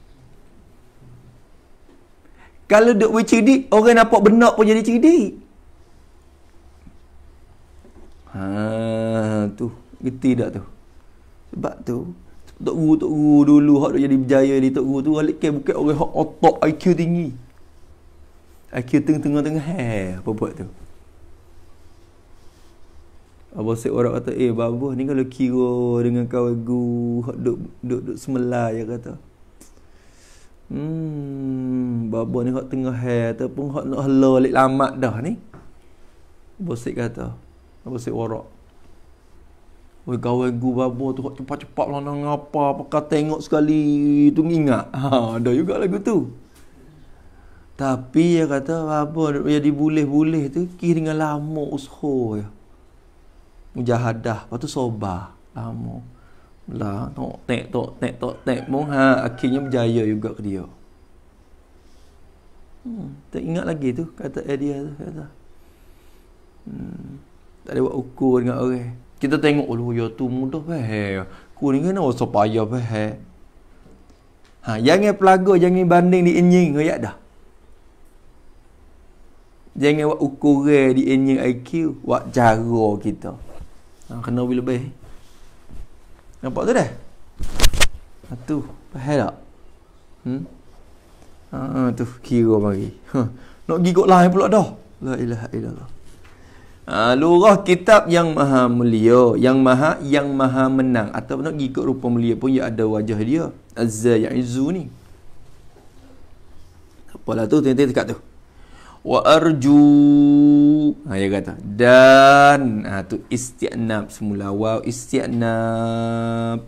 Kalau duduk buat cidik, orang nampak benak pun jadi cidik. Ha, tu. Geti tak tu? Sebab tu, Tok Guru Tok Guru dulu hak jadi berjaya di Tok Guru tu balik bukan orang hak otak IQ tinggi. IQ tengah-tengah ha apa buat tu. Abah set orang kata eh babu ni kalau kira dengan kau guru hak duduk duk duk semelah ya kata. Hmm babu ni hak tengah ha ataupun hak nak halal lama dah ni. Abah set kata. Abah set orang Oi kawan gu babo tu cepat-cepat lah nak ngapa apa tengok sekali tu ingat. Ha ada juga lagu tu. Tapi dia kata babo dia dibulih-bulih tu kih dengan lama usho ya. Mujahadah, patu sobah lama. Lah tok tek tok tek tok tek mu ha akhirnya berjaya juga ke dia. Hmm, tak ingat lagi tu kata eh, dia tu kata. Hmm, tak ada buat ukur dengan orang. Okay. Kita tengok, oh ya tu mudah pun. Kuning kena usah payah pun. Ha, jangan pelaga, jangan banding di enjing. Ya dah. Jangan buat ukuran di enjing IQ. Buat jara kita. Ha, kena lebih lebih. Nampak tu dah? Ha, tu. Faham tak? Hmm? Ha, ha, tu. Kira mari. Ha. Nak gigot lain pula dah. La ilaha illallah. Ah, lurah kitab yang maha mulia yang maha yang maha menang Atau nak ikut rupa mulia pun dia ya ada wajah dia azza ya'izu ni apalah tu tengok dekat tu wa arju ha dia kata dan ha tu isti'nab semula wow isti'nab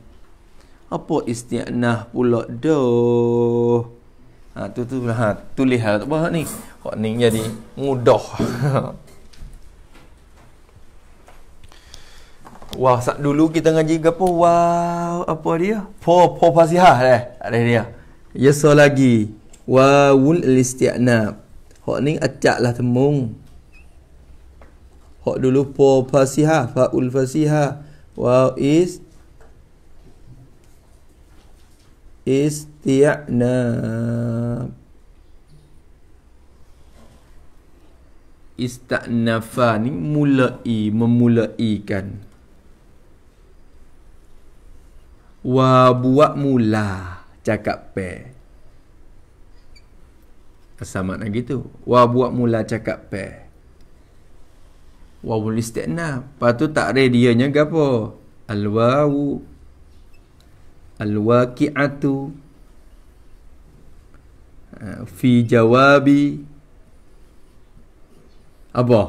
apa isti'nah pula doh ha tu tu ha tulis hal tak apa ni kok ni jadi mudah Wah, sak dulu kita ngaji ke apa? Wah, apa dia? Po po fasihah leh. Ada dia. Ya so lagi. Wawul listi'nab. Hok ni acak lah temung. Hok dulu po fasihah, faul fasihah. Wow is istiqnab. Istaknafa ni mulai memulaikan. Wa buat mula cakap pe. Asamat lagi tu. Wa buat mula cakap pe. Wa boleh stekna. Lepas patut tak radianya ke apa? Alwau, wawu al ha, Fi jawabi. Apa?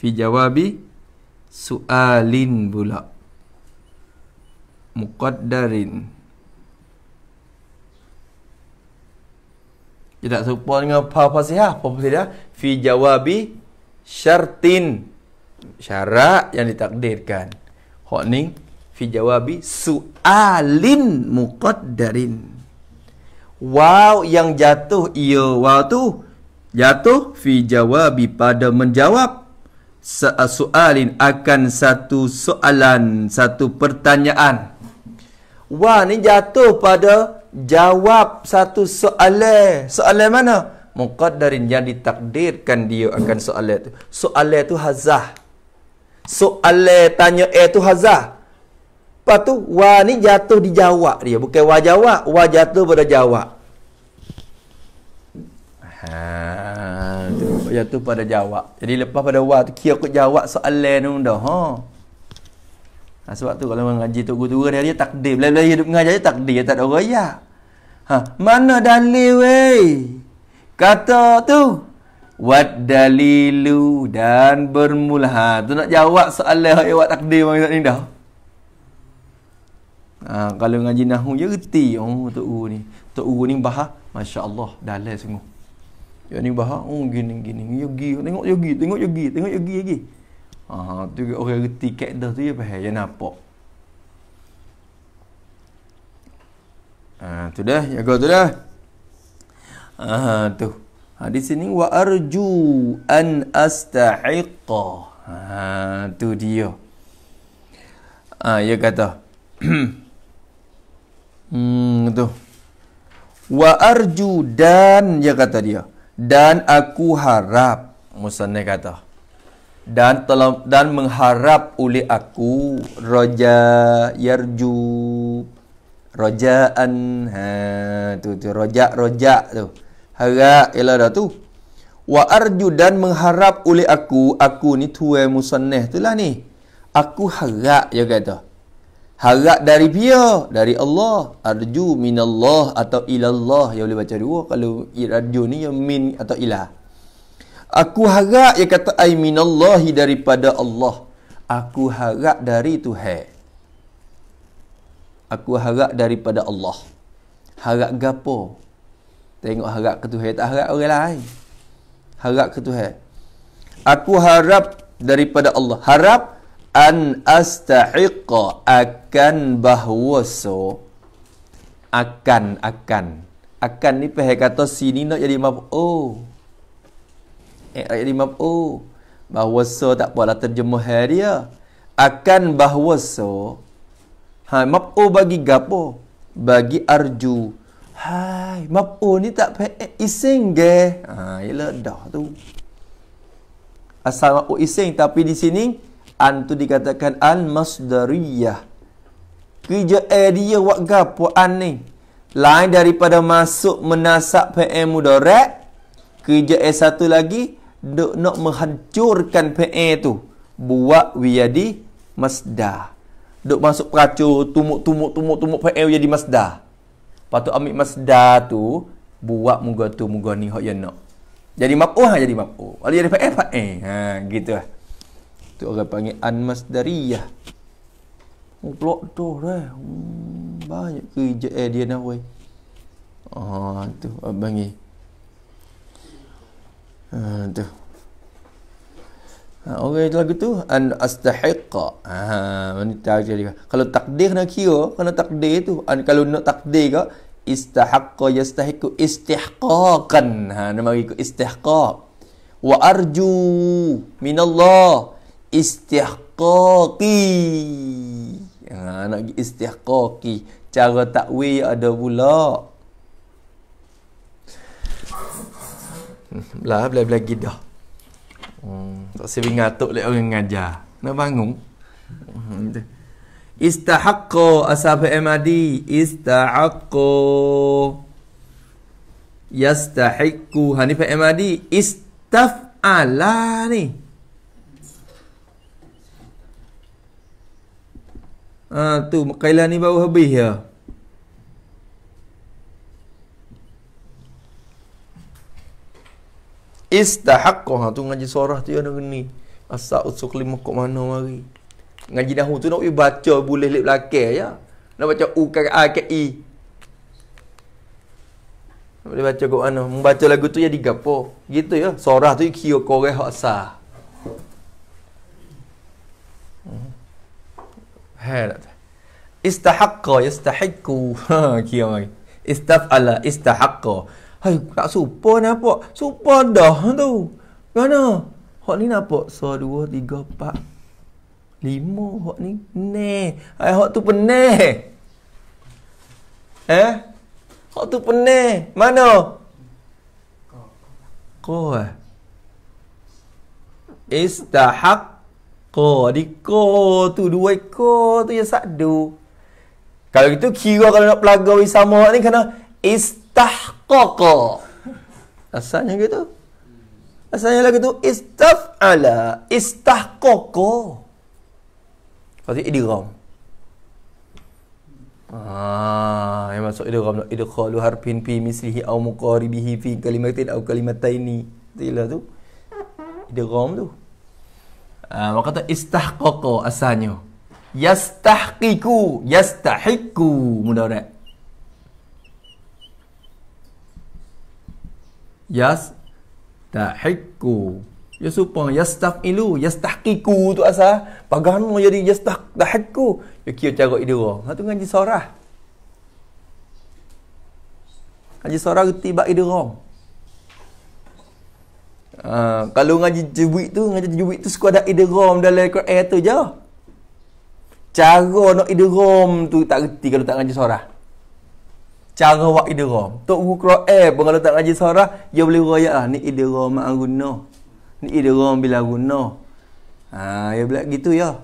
Fi jawabi. Apa? Sualin pula Muqaddarin Dia tak serupa dengan apa-apa sih Apa pun dia Fi jawabi syartin Syarat yang ditakdirkan Hokning Fi jawabi sualin muqaddarin Wow yang jatuh iya Wow tu Jatuh fi jawabi pada menjawab soalin eh, akan satu soalan, satu pertanyaan. Wah, ni jatuh pada jawab satu soalan. Soalan mana? Muqaddarin yang ditakdirkan dia akan soalan tu. Soalan tu hazah. Soalan tanya eh tu hazah. Lepas tu, wah ni jatuh dijawab dia. Bukan wah jawab, wah jatuh pada jawab tu. Ah, yang tu pada jawab. Jadi lepas pada wa tu kira aku jawab soalan tu dah. Ha. ha. sebab tu kalau mengaji ngaji tu guru dia dia takdir. Bila-bila hidup ngaji dia takdir tak ada raya. Ha, mana dalil wey? Kata tu. Wat dalilu dan bermula. Ha, tu nak jawab soalan hak wat takdir bang ni dah. Ha, kalau ngaji nahu je ya reti. Oh, tu ni. Tu ni bahas. Masya Allah. Dalil sungguh. Ya ni bahak, oh gini gini, yogi, tengok yogi, tengok yogi, tengok yogi lagi. Ha, tu orang reti kaedah tu, ya faham, ya nampak. Ha, tu dah, ya kau tu dah. Ha, tu. Ha, di sini, wa arju an astahiqa. Ha, tu dia. ah ya kata. hmm, tu. Wa arju dan, ya kata dia dan aku harap musanna kata dan telah, dan mengharap oleh aku raja yarju rajaan ha tu tu rajak rajak tu harap ila dah tu wa arju dan mengharap oleh aku aku ni tuai musanneh tu lah ni aku harap ya kata Harap dari dia, dari Allah. Arju minallah atau ilallah. Yang boleh baca dua. Kalau arju ni yang min atau ilah. Aku harap, ya kata, ay minallahi daripada Allah. Aku harap dari Tuhan. Aku harap daripada Allah. Harap gapo? Tengok harap ke Tuhan. Tak harap orang lain. Harap ke Tuhan. Aku harap daripada Allah. Harap an astahiqqa akan bahwaso akan akan akan ni pehe kata sini nak jadi maf'u oh. eh jadi maf'u oh. bahwaso tak boleh terjemah hal dia akan bahwaso ha o oh bagi gapo bagi arju hai o ni tak pehe eh, iseng ge ha yalah dah tu asal o iseng tapi di sini An tu dikatakan al-masdariyah. Kerja eh dia buat gapo an ni. Lain daripada masuk menasak PM mudarat, kerja eh satu lagi dok nak menghancurkan PM tu. Buat wiyadi masda. Dok masuk peracu tumuk-tumuk-tumuk-tumuk PM wiyadi masda. Patut ambil masda tu buat muga tu muga ni hok yang nak. Jadi mapuh ha jadi mapuh. Kalau jadi PM PM. Ha gitulah. Itu orang panggil Anmasdariyah Oh pelak tu eh. Hmm, banyak kerja eh, dia nak Ah tu orang panggil Ha tu Ha, orang yang lagu tu an astahiqqa ha kalau takdir nak kira kena takdir tu an kalau nak takdir ke istahaqqa yastahiqqu istihqaqan ha ah, nama ikut istihqaq wa arju minallah istihqaqi. Ha, nak pergi istihqaqi. Cara takwi ada pula. Hmm, belah, belah, belah gida. Hmm, tak sering ngatuk oleh orang ngajar. Nak bangun? Istahakku asal emadi. Istahakku. Yastahikku. Ha emadi. PMAD. Istaf'ala ni. Ha, tu kailan ni baru habis ya. Istahakoh ha, tu ngaji sorah tu yang ni. Asal usuk lima kok mana mari. Ngaji dahulu tu nak pergi baca boleh lip laki ya. Nak baca U ke A ke I. Boleh baca kok mana. Membaca lagu tu ya digapo. Gitu ya. Sorah tu kio korek asal. Hmm. Hairat. Istahakko, istahikku. Ha, Kira lagi. Istafala, istahakko. Hei, tak supa apa? Supa dah tu. Mana? Hak ni nampak. So, dua, tiga, empat. Lima, hak ni. Neh. Hai, hak tu penih. Eh? Hak tu penih. Mana? Kau. Kau eh? Istahak ekor, ada ekor tu, dua ekor tu yang sadu. Kalau gitu kira kalau nak pelagawi sama ni kena istahqaqa. Asalnya gitu. Asalnya lagi tu istaf'ala, istahqaqa. Pasti idgham. Ah, yang masuk maksud idgham nak idkhalu harfin fi mislihi au muqaribihi kalimat ini atau kalimat Itulah tu. Idgham tu. Idgham tu. Uh, kata istahqaqa asalnya. Yastahqiku, yastahiku mudarat. Yas tahiku. Ya supa yastafilu, yastahqiku tu asal. Bagaimana jadi yastah tahiku? Ya kira cara idera. tu ngaji sorah. Ngaji sorah reti bak idera. Ha, kalau ngaji tajwid tu, ngaji tajwid tu sekadar idgham dalam Quran tu je. Cara nak idgham tu tak reti kalau tak ngaji sorah. Cara buat idgham. Tok guru Quran pun kalau tak ngaji sorah, dia boleh raya ah ni idgham mak guna. Ni idgham bila guna. Ha, dia belak gitu ya.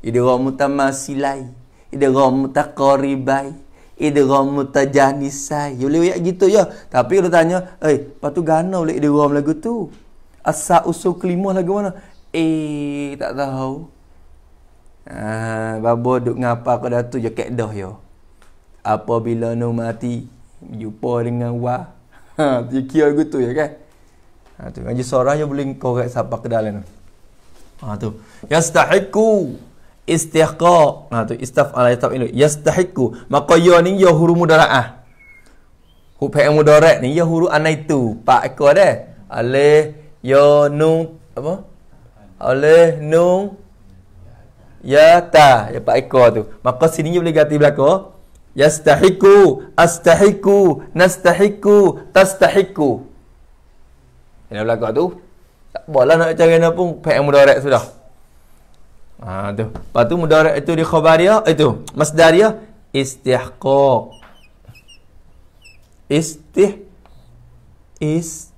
Idgham mutamasilai. Idgham mutaqaribai idgham mutajah nisai. Ya boleh buat gitu ya. Tapi kalau tanya, eh, lepas gana boleh idgham lagu tu? Asa usul kelima lagu mana? Eh, tak tahu. Ah, babo duk ngapa ke datu je kaedah ya. Apabila no mati jumpa dengan wa. Ha, dia kira lagu tu ya kan? Ha, tu ngaji sorah je boleh korek siapa ke dalam tu. Ha tu. Yastahiqu istihqa nah ha, tu istafa'ala yastaf ini yastahiqu maka ya ni ya huruf mudara'ah huruf fi'il mudara' ni ya huruf anaitu pak ko deh ale ya nun apa alif nun ya ta ya pak ko tu maka sini boleh ganti belaka yastahiqu astahiqu nastahiqu tastahiqu ini belaka tu tak boleh nak cari pun fi'il mudara' sudah Ha tu. Lepas tu mudarat itu di khabariyah itu eh, masdar dia istihqaq. Istih is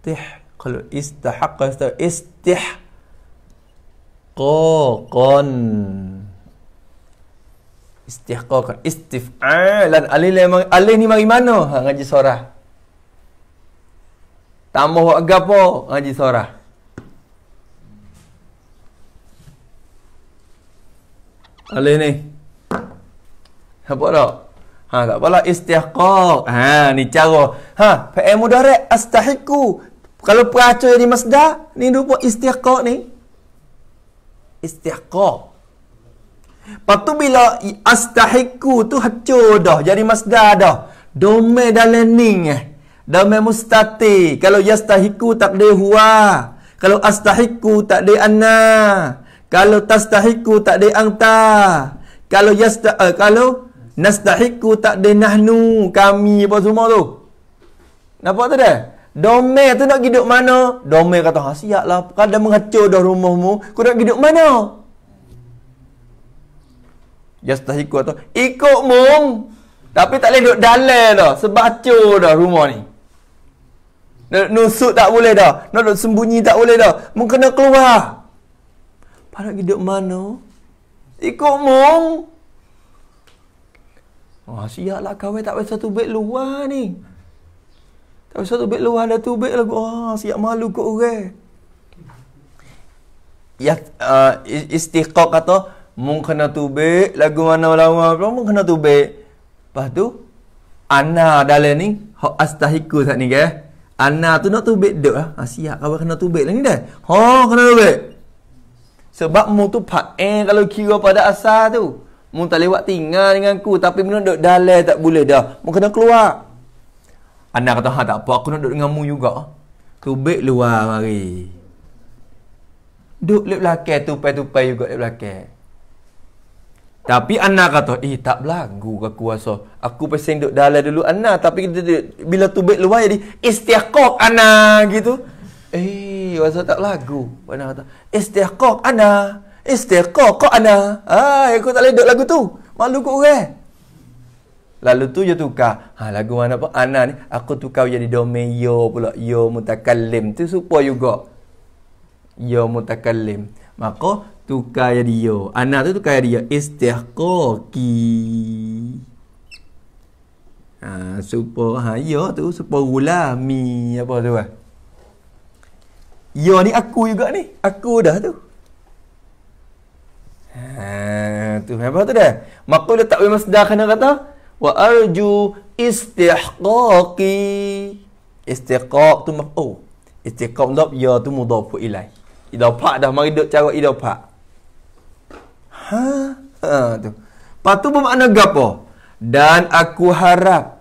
tih kalau istahaqqa ist istih qaqan istihqaq dan alil le lah alif ni mari mana ha ngaji sorah tambah buat gapo ngaji sorah Boleh ni. Apa tak? Ha tak apalah istihqaq. Ha ni cara. Ha fa'il mudhari' astahiqu. Kalau peracun jadi masdar, ni rupa istihqaq ni. Istihqaq. Lepas tu bila astahiku tu hancur dah. Jadi masda dah. Dome dalam ni. Eh. Dome mustati. Kalau yastahiku tak ada huwa. Kalau astahiku tak ada anna. Kalau tastahiku tak ada angta. Kalau yasta uh, kalau nastahiku tak ada nahnu kami apa semua tu. Nampak tu dah? Dome tu nak hidup mana? Dome kata, ha siap lah. Kadang mengacau dah rumahmu. Kau nak hidup mana? Yastahiku atau ikut mung. Tapi tak boleh duduk dalai dah. Sebacau dah rumah ni. Nusuk tak boleh dah. Nak duduk sembunyi tak boleh dah. Mungkin kena keluar. Parak hidup mana? Iko mong. Wah, siaplah kawai tak payah satu beg luar ni. Tak payah satu beg luar, ada tu beg lagu. Wah, siap malu kot orang. Ya, uh, istiqaq kata, mong kena tu beg, lagu mana lawa, mong kena tu beg. Lepas tu, Ana dalam ni, hak astahiku tak ni ke. Ana tu nak tu beg duk lah. Ha, siap kawai kena tu beg lah ni dah. Ha, kena tu beg. Sebab mu tu fa'il kalau kira pada asal tu. Mu tak lewat tinggal dengan ku. Tapi mu duduk dalai tak boleh dah. Mu kena keluar. Anak kata, ha tak apa. Aku nak duduk dengan mu juga. Kubik luar mari. Duduk lep lakai tupai-tupai juga lep lakai. Tapi anak kata, eh tak berlagu ke kuasa. Aku pasti duduk dalai dulu anak. Tapi bila tu tubik luar jadi istiakok anak gitu. Eh sendiri rasa tak lagu. Mana kata, istiqaq ana, istiqaq kau ana. Ah, aku tak leh lagu tu. Malu kau orang. Lalu tu dia tukar. Ha, lagu mana apa ana ni, aku tukar jadi domain yo pula. Yo mutakallim tu supaya juga. Yo mutakallim. Maka tukar jadi yo. Ana tu tukar jadi yo. Istiqaqi. Ha, supaya ha, yo tu supaya gulami apa tu lah. Ya ni aku juga ni. Aku dah tu. Ha tu apa tu dah? Maqul tak boleh masdar kena kata wa arju istihqaqi. Istiqaq tu maf'u. Oh. Istiqaq dah ya tu mudhafu ilai. Idafak dah mari duk cara idafak. Ha? Ha tu. Patu bermakna gapo? Dan aku harap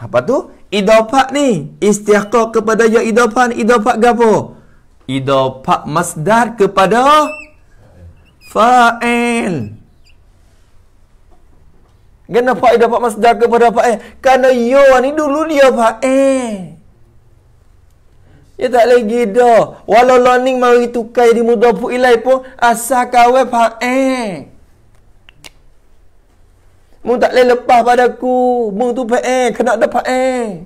apa tu? Idopak ni. Istiakok kepada ya idopak. Idopak gapo? Idopak masdar kepada fa'il. Kenapa idopak masdar kepada fa'il? Karena ya ni dulu dia fa'il. Ya tak lagi dah. Walau learning mari tukar di mudah pun ilai pun. Asal kawai fa'il. Mung tak boleh lepas pada aku. Mung tu pa'e. Kena ada pa'e.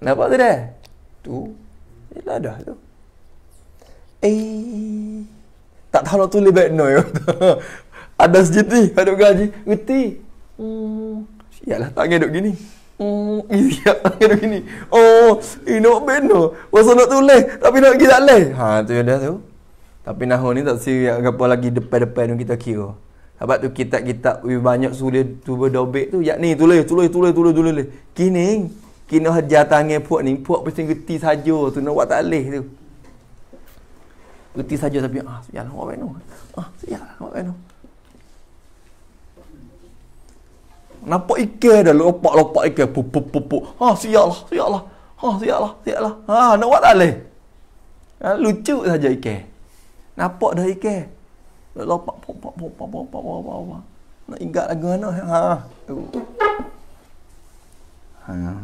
Kenapa tu dah? Tu. Yelah dah tu. Eh. Tak tahu nak tulis baik no. ada sejati. Ada gaji. Uti. Hmm. Sialah tak ngeduk gini. Hmm. Sialah tak ngeduk gini. Oh. Ini eh, nak baik no. Masa nak tulis. Tapi nak pergi tak leh. Ha tu yang dah tu. Tapi nahu ni tak siap apa lagi depan-depan yang kita kira. Sebab tu kitab-kitab banyak sudah tuba dobek tu. Yak ni tulis, tulis, tulis, tulis, tulis. Kini, kini hajar tangan puak ni. Puak pasti geti saja tu. Nak buat tak alih tu. Geti saja tapi, ah, sejak lah. Apa Ah, sejak lah. Apa Nampak ikan dah. lopak lopak ikan. Pupuk, pupuk. Ah, sejak lah. Sejak lah. Ah, sejak lah. Sejak lah. Ah, nak buat tak alih. Ah, lucu saja ikan. Nampak dah ikan lompat pop pop pop pop pop pop pop pop nak ingat lagu mana ha, ha. tu ha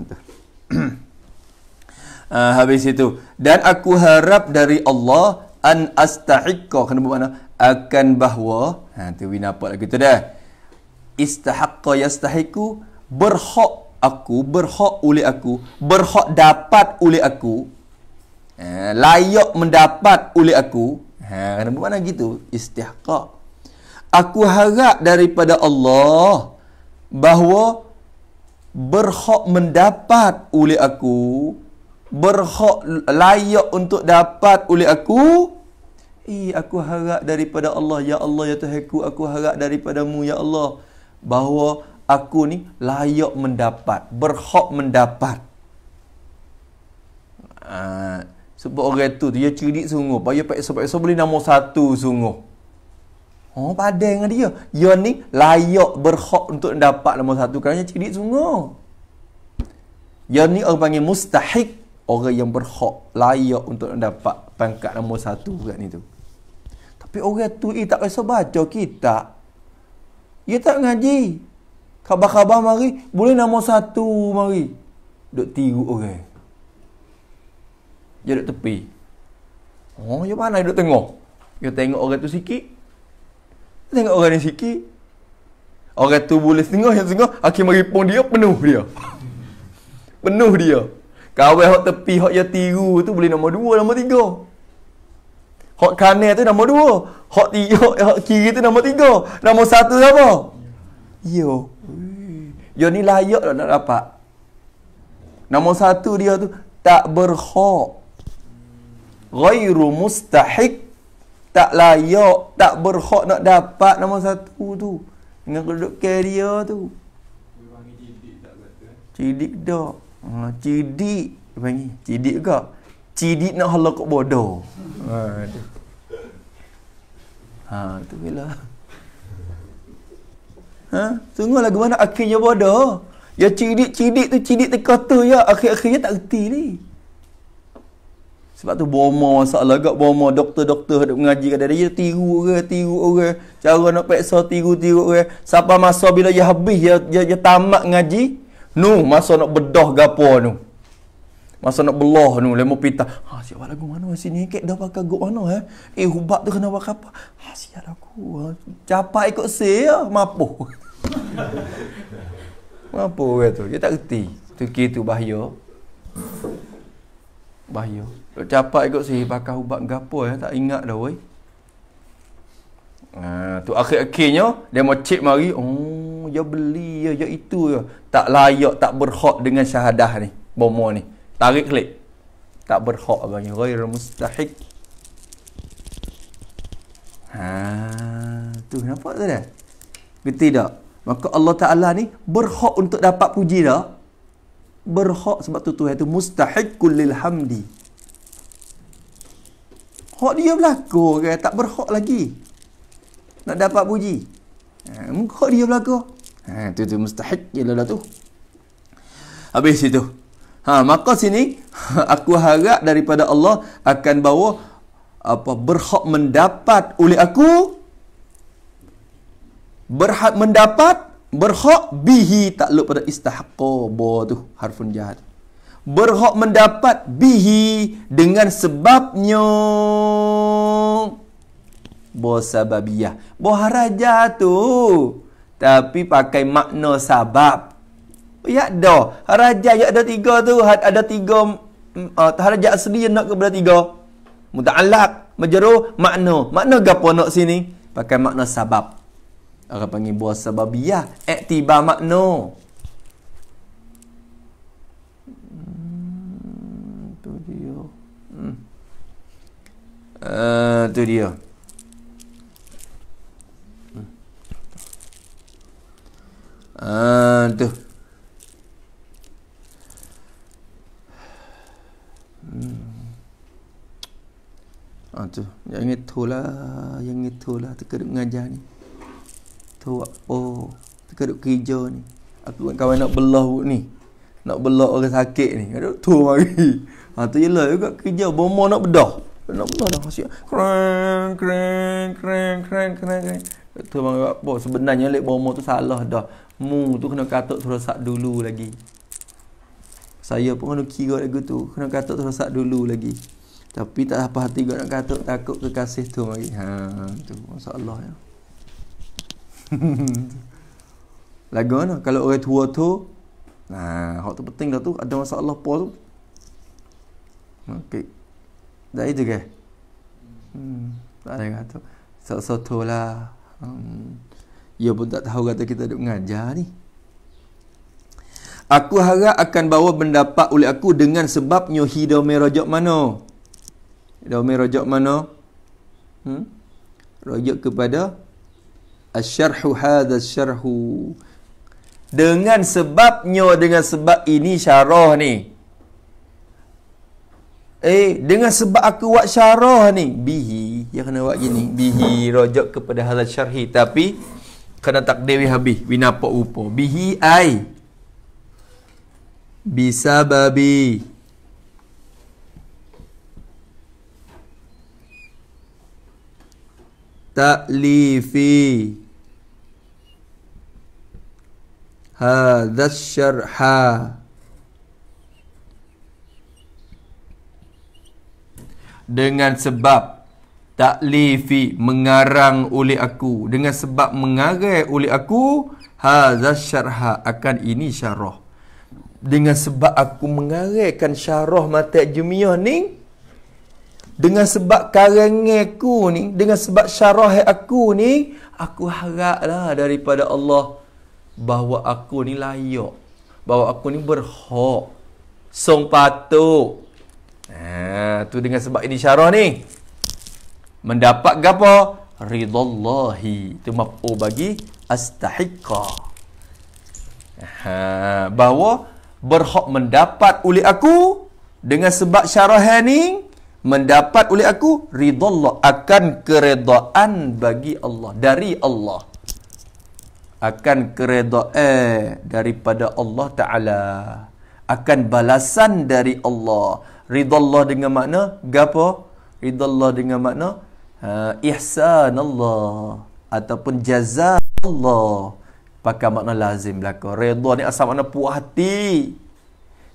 ah, habis itu dan aku harap dari Allah an astahiqqa kena buat mana akan bahawa ha tu we nampak lagu tu dah istahaqqa yastahiqu berhak aku berhak oleh aku berhak dapat oleh aku eh, layak mendapat oleh aku Ha, kenapa mana gitu? Istihqaq. Aku harap daripada Allah bahawa berhak mendapat oleh aku, berhak layak untuk dapat oleh aku, Eh, aku harap daripada Allah Ya Allah, Ya Tuhanku Aku harap daripadamu, Ya Allah Bahawa aku ni layak mendapat Berhak mendapat ha, sebab orang tu dia cerdik sungguh. Bagi paksa paksa boleh nama satu sungguh. Oh, padan dengan dia. Dia ni layak berhak untuk dapat nama satu kerana cerdik sungguh. Dia ni orang panggil mustahik orang yang berhak layak untuk dapat pangkat nama satu kat ni tu. Tapi orang tu eh, tak rasa baca kita. Dia tak ngaji. Khabar-khabar mari, boleh nama satu mari. Duk tiru orang. Okay dia duduk tepi oh dia ya mana dia duduk tengok dia ya, tengok orang tu sikit dia tengok orang ni sikit orang tu boleh tengok yang setengah hakim meripung dia penuh dia penuh dia kawan hok tepi hok yang tiru tu boleh nombor dua nombor tiga hok kanan tu nombor dua hok tiga hok kiri tu nombor tiga nombor satu siapa yo yo ni layak lah nak dapat Nombor satu dia tu tak berhak ghairu mustahik tak layak tak berhak nak dapat nama satu tu dengan kedudukan dia tu Cidik dia ha, cidik cidik cidik dia panggil cidik ke cidik nak halak kok bodoh ha tu ha tu bila ha sungguh lagu mana akhirnya bodoh ya cidik cidik tu cidik tekat tu ya akhir-akhirnya tak reti ni sebab tu bomo masalah agak bomo doktor-doktor hendak mengaji kat dia tiru orang tiru orang cara nak peksa tiru-tiru orang siapa masa bila dia habis dia, dia, dia tamat ngaji nu masa nak bedah gapo nu masa nak belah nu lemo pita ha siapa lagu mana sini ke dah pakai go mana eh eh hubak tu kena pakai apa ha siapa lah aku ha, capai ikut se ya mampu mampu orang tu dia tak reti tu kira tu bahaya bahaya Duk capat ikut sih, bakar ubat gapo ya tak ingat dah weh. Ha, tu akhir-akhirnya dia mau cip mari, oh dia ya beli ya ya itu ya. Tak layak tak berhak dengan syahadah ni. Bomo ni. Tarik klik. Tak berhak agaknya ghair mustahik. Ha, tu kenapa tu dah. Betul tak? Maka Allah Taala ni berhak untuk dapat puji dah. Berhak sebab tu Tuhan tu mustahiqul lil hamdi. Hak dia berlaku ke? Tak berhak lagi. Nak dapat puji. Ha, hak dia berlaku. Ha, tu tu mustahik je lah tu. Habis itu. Ha, maka sini, aku harap daripada Allah akan bawa apa berhak mendapat oleh aku berhak mendapat berhak bihi takluk pada istahqa bo tu harfun jahat berhak mendapat bihi dengan sebabnya babiah. boharaja tu tapi pakai makna sabab. ya dah raja ya ada tiga tu ada tiga uh, haraja asli nak kepada tiga muta'allaq majrur makna makna gapo nak sini pakai makna sebab orang panggil buah sababiyah iktibar makna Eh, tu dia. Ah tu. Hmm. Ah tu, yang itulah, yang itulah terkeduk mengajar ni. Tu apa? Terkeduk kerja ni. Aku kan kawan nak belah ni. Nak belah orang sakit ni. Aduh tu mari. Ah tu yelah juga kerja bomo nak bedah nak pula dah asyik kreng kreng kreng kreng kreng kreng tu bang apa sebenarnya lek bomo tu salah dah mu tu kena katuk terosak dulu lagi saya pun kena kira lagu tu kena katuk terosak dulu lagi tapi tak apa hati gua nak katuk takut kekasih tu lagi ha tu masalah ya lagu mana kalau orang tua tu nah hak tu penting dah tu ada masalah apa tu okey dah itu ke hmm, tak ada kata sok soto lah hmm. ia pun tak tahu kata kita duduk mengajar ni aku harap akan bawa pendapat oleh aku dengan sebabnya hidome rojok mano hidome rojok mano hmm? rojok kepada asyarhu hadha syarhu dengan sebabnya dengan sebab ini syarah ni Eh, dengan sebab aku buat syarah ni, bihi, ya kena buat gini, bihi rojak kepada halal syarhi, tapi kena takdir we habis, we nampak rupa. Bihi ai. Bisa babi. Taklifi. Hadas syarha. Hadas dengan sebab taklifi mengarang oleh aku dengan sebab mengarai oleh aku hadza syarha akan ini syarah dengan sebab aku mengarangkan syarah mata jemiah ni dengan sebab karangan aku ni dengan sebab syarah aku ni aku haraplah daripada Allah bahawa aku ni layak bahawa aku ni berhak song patut Ha, tu dengan sebab ini syarah ni. Mendapat apa? Ridallahi. Itu maf'u bagi astahiqqa. Ha, bahawa berhak mendapat oleh aku dengan sebab syarah ini mendapat oleh aku ridallah akan keredaan bagi Allah dari Allah akan keredaan daripada Allah Ta'ala akan balasan dari Allah Ridha Allah dengan makna gapo? Ridha Allah dengan makna uh, eh, ihsan Allah ataupun jaza Allah. Pakai makna lazim belaka. Ridha ni asal makna puas hati.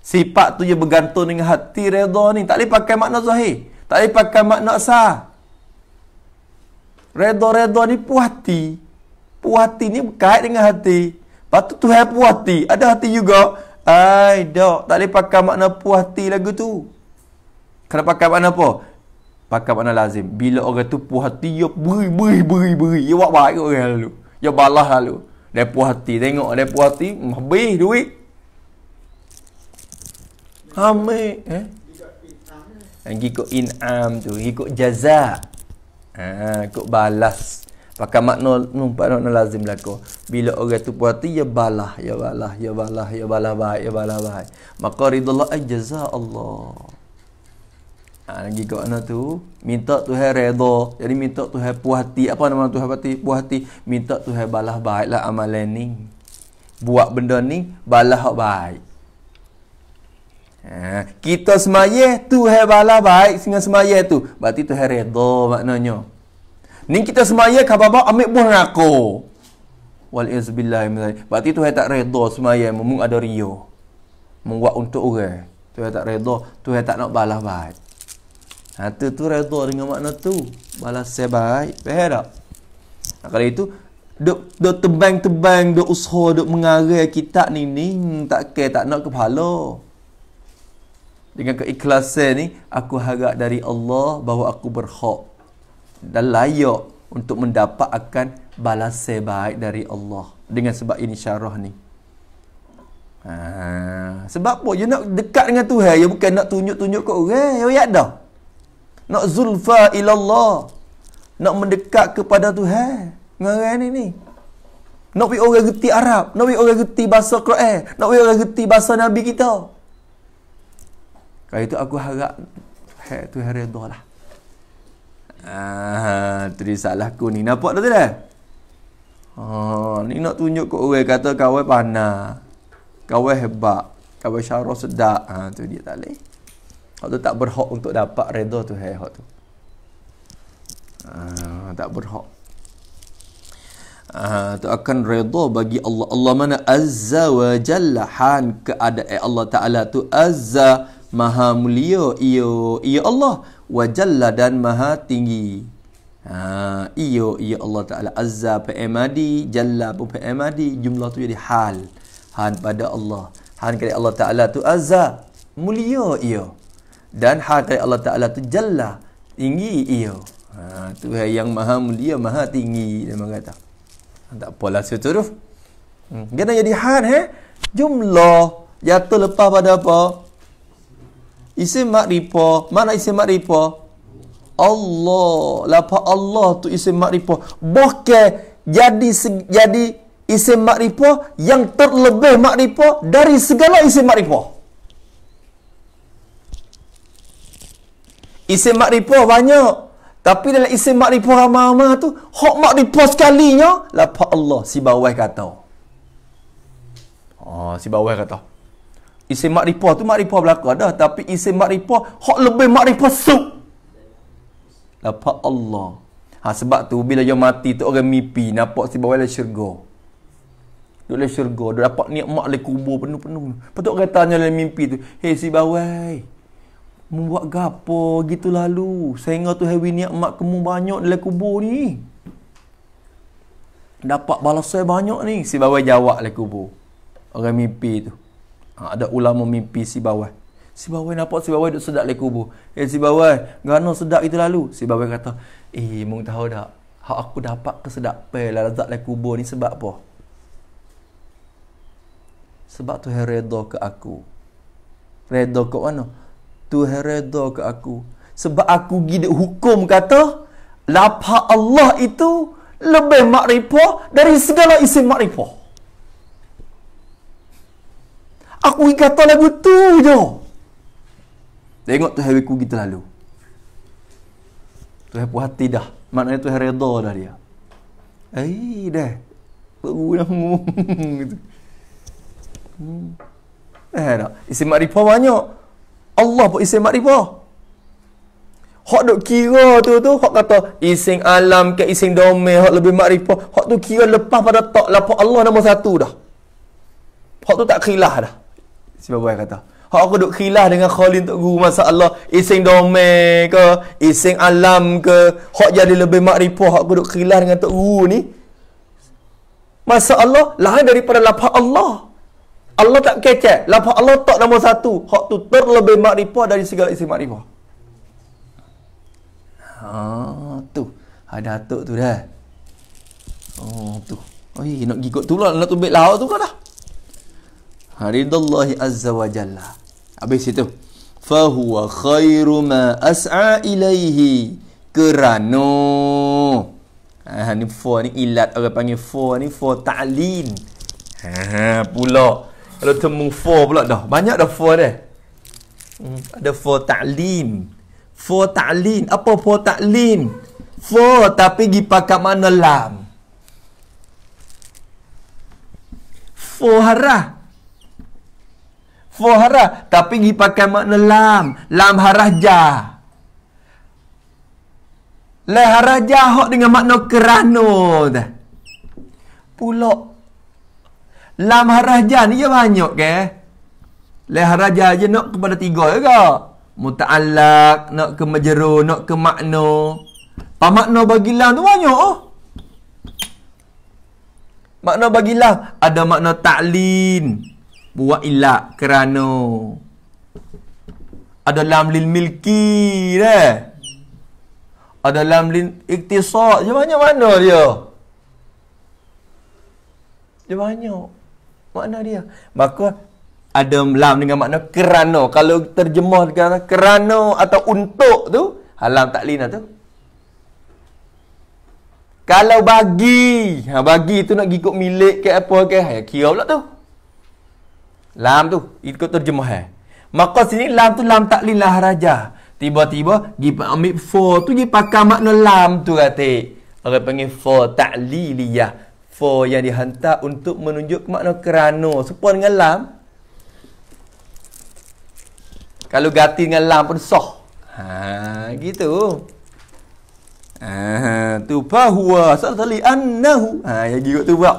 Sifat tu je bergantung dengan hati redha ni. Tak boleh pakai makna zahir. Tak boleh pakai makna sah. Redha-redha ni puas hati. Puas hati ni berkait dengan hati. Lepas tu Tuhan puas hati. Ada hati juga. Ai, dok. Tak boleh pakai makna puas hati lagu tu. Kena pakai makna apa? Pakai makna lazim. Bila orang tu puas hati, ya beri, beri, beri, beri. Ya buat baik orang lalu. Ya balas lalu. Dia puas hati. Tengok dia puas hati, hmm, habis duit. Amin. Eh? Yang eh, ikut in'am tu, ikut jazak. Ha, ikut balas. Pakai makna, numpak nak lazim berlaku. Bila orang tu puas hati, ya balah, ya balah, ya balah, ya balah baik, ya balah baik. Maka ridullah ajazah eh, Allah ha, lagi kat mana tu minta Tuhan redha jadi minta Tuhan puas hati apa nama Tuhan puas hati puas hati minta Tuhan balas baiklah amalan ni buat benda ni balas hak baik ha, kita semaya tu Tuhan balas baik dengan semaya tu berarti Tuhan redha maknanya ni kita semaya khabar-khabar ambil buah neraka wal iz billah berarti tak redha semaya mung ada rio mung buat untuk orang Tuhan tak redha Tuhan tak nak balas baik Harta tu redha dengan makna tu. Balas baik. berharap. Nah Kalau itu, dok tebang-tebang, dok usaha, dok mengarah kita ni, ni hmm, tak ke, tak nak kepala. Dengan keikhlasan ni, aku harap dari Allah bahawa aku berhak dan layak untuk mendapat akan balas baik dari Allah. Dengan sebab ini syarah ni. Ha, sebab apa? You nak dekat dengan Tuhan. You bukan nak tunjuk-tunjuk kat orang. You ada nak zulfa ilallah nak mendekat kepada Tuhan ngaran ini ni nak biar orang reti Arab nak biar orang reti bahasa Quran nak biar orang reti bahasa Nabi kita kalau itu aku harap hey, tu hari redha lah ah, tadi salah aku ni nampak tu tadi Oh, ah, ni nak tunjuk ke orang kata kawai panah. Kawai hebat. Kawai syarah sedap. Ha, tu dia tak boleh. Hak tu tak berhak untuk dapat redha tu hai hak tu. Uh, tak berhak. Uh, tu akan redha bagi Allah. Allah mana azza wa jalla han keadaan eh, Allah Taala tu azza maha mulia iyo iyo Allah wa jalla dan maha tinggi. Ha, ah, iyo iyo Allah Taala azza pemadi jalla pun pemadi jumlah tu jadi hal han pada Allah. Han kata Allah Taala tu azza mulia iyo dan hakikat Allah Taala tu jalla tinggi ia. Ha Tuhan yang maha mulia maha tinggi dia mengata. Ha, tak apalah seterus. Hmm. Kena jadi han eh? Jumlah jatuh lepas pada apa? Isim makrifah. Mana isim makrifah? Allah. Lapa Allah tu isim makrifah. Bokeh jadi jadi isim makrifah yang terlebih makrifah dari segala isim makrifah. Isim makrifah banyak. Tapi dalam isim makrifah ramah-ramah tu, hak makrifah sekalinya, lapa Allah si bawah kata. Oh, si bawah kata. Isim makrifah tu makrifah belaka dah. Tapi isim makrifah, hak lebih makrifah sup. Lapa Allah. Ha, sebab tu bila dia mati tu orang mimpi, nampak si bawah dalam syurga. Duduk dalam syurga, dia dapat mak dari kubur penuh-penuh. Lepas tu orang tanya dalam mimpi tu, Hei si bawah, Membuat gapo gitu lalu. Sehingga tu hewi niat mak kemu banyak dalam kubur ni. Dapat balasai banyak ni. Si bawah jawab dalam kubur. Orang mimpi tu. Ha, ada ulama mimpi si bawah. Si bawah nampak si bawah duduk sedap dalam kubur. Eh si bawah, gana sedap itu lalu. Si bawah kata, eh mung tahu tak. Hak aku dapat kesedapan lah lezat dalam kubur ni sebab apa? Sebab tu hai redha ke aku. Redha ke mana? Tuhan redha ke aku sebab aku gini hukum kata lapak Allah itu lebih makrifah dari segala isi makrifah aku kata lagu tu je tengok tu hari ku kita lalu tu hari hati dah maknanya tu hari redha dah dia eh dah baru dah hmm. eh tak isi makrifah banyak Allah buat isim makrifah. Hak dok kira tu tu, hak kata isim alam ke isim domain, hak lebih makrifah. Hak tu kira lepas pada tak lapak Allah nama satu dah. Hak tu tak khilah dah. Sebab saya kata. Hak aku dok khilah dengan khalin Tok Guru masa Allah isim domain ke, isim alam ke, hak jadi lebih makrifah, hak aku dok khilah dengan Tok Guru ni. Masa Allah lain daripada lapak Allah. Allah tak kecek. Lepas Allah tak nama satu. Hak tu terlebih makrifah dari segala isi makrifah. Ha, tu. Ada atuk tu dah. Oh, tu. oi iya. Nak gigot tu lah. Nak tumbik lawak tu kan lah. Haridullahi Azza wa Jalla. Habis itu. Fahuwa khairu ma as'a ilaihi kerana ha, ni for ni ilat orang panggil for ni for ta'lin ha, pula kalau temung for pula dah. Banyak dah for dia. Hmm. Ada for ta'lim. For ta'lim. Apa for ta'lim? For tapi pergi pakai mana lam. For harah. For harah. Tapi pergi pakai mana lam. Lam harah jah. Leharah jahat dengan makna kerana dah. Pulak Lam haraja ni je banyak ke? Le haraja je nak kepada tiga juga. Muta'allak, nak ke majeru, nak ke makna. Pemakna bagi lam tu banyak oh. Makna bagi lam ada makna ta'lin. Buat ilak kerana. Ada lam lil milki deh. Ada lam lil iktisad. Je banyak mana dia? Dia banyak makna dia. Maka ada lam dengan makna kerana. Kalau terjemah dengan kerana atau untuk tu, halam taklina tu. Kalau bagi, ha, bagi tu nak ikut milik ke apa ke, ha, ya, kira pula tu. Lam tu, ikut terjemah. Eh. Maka sini lam tu lam taklin lah raja. Tiba-tiba, pergi ambil for tu, pergi pakai makna lam tu kata. Orang panggil for ta'liliyah for yang dihantar untuk menunjuk makna kerana sepon dengan lam kalau ganti dengan lam pun sah ha gitu ha tu bahwa sadali annahu ha ya gitu tu buat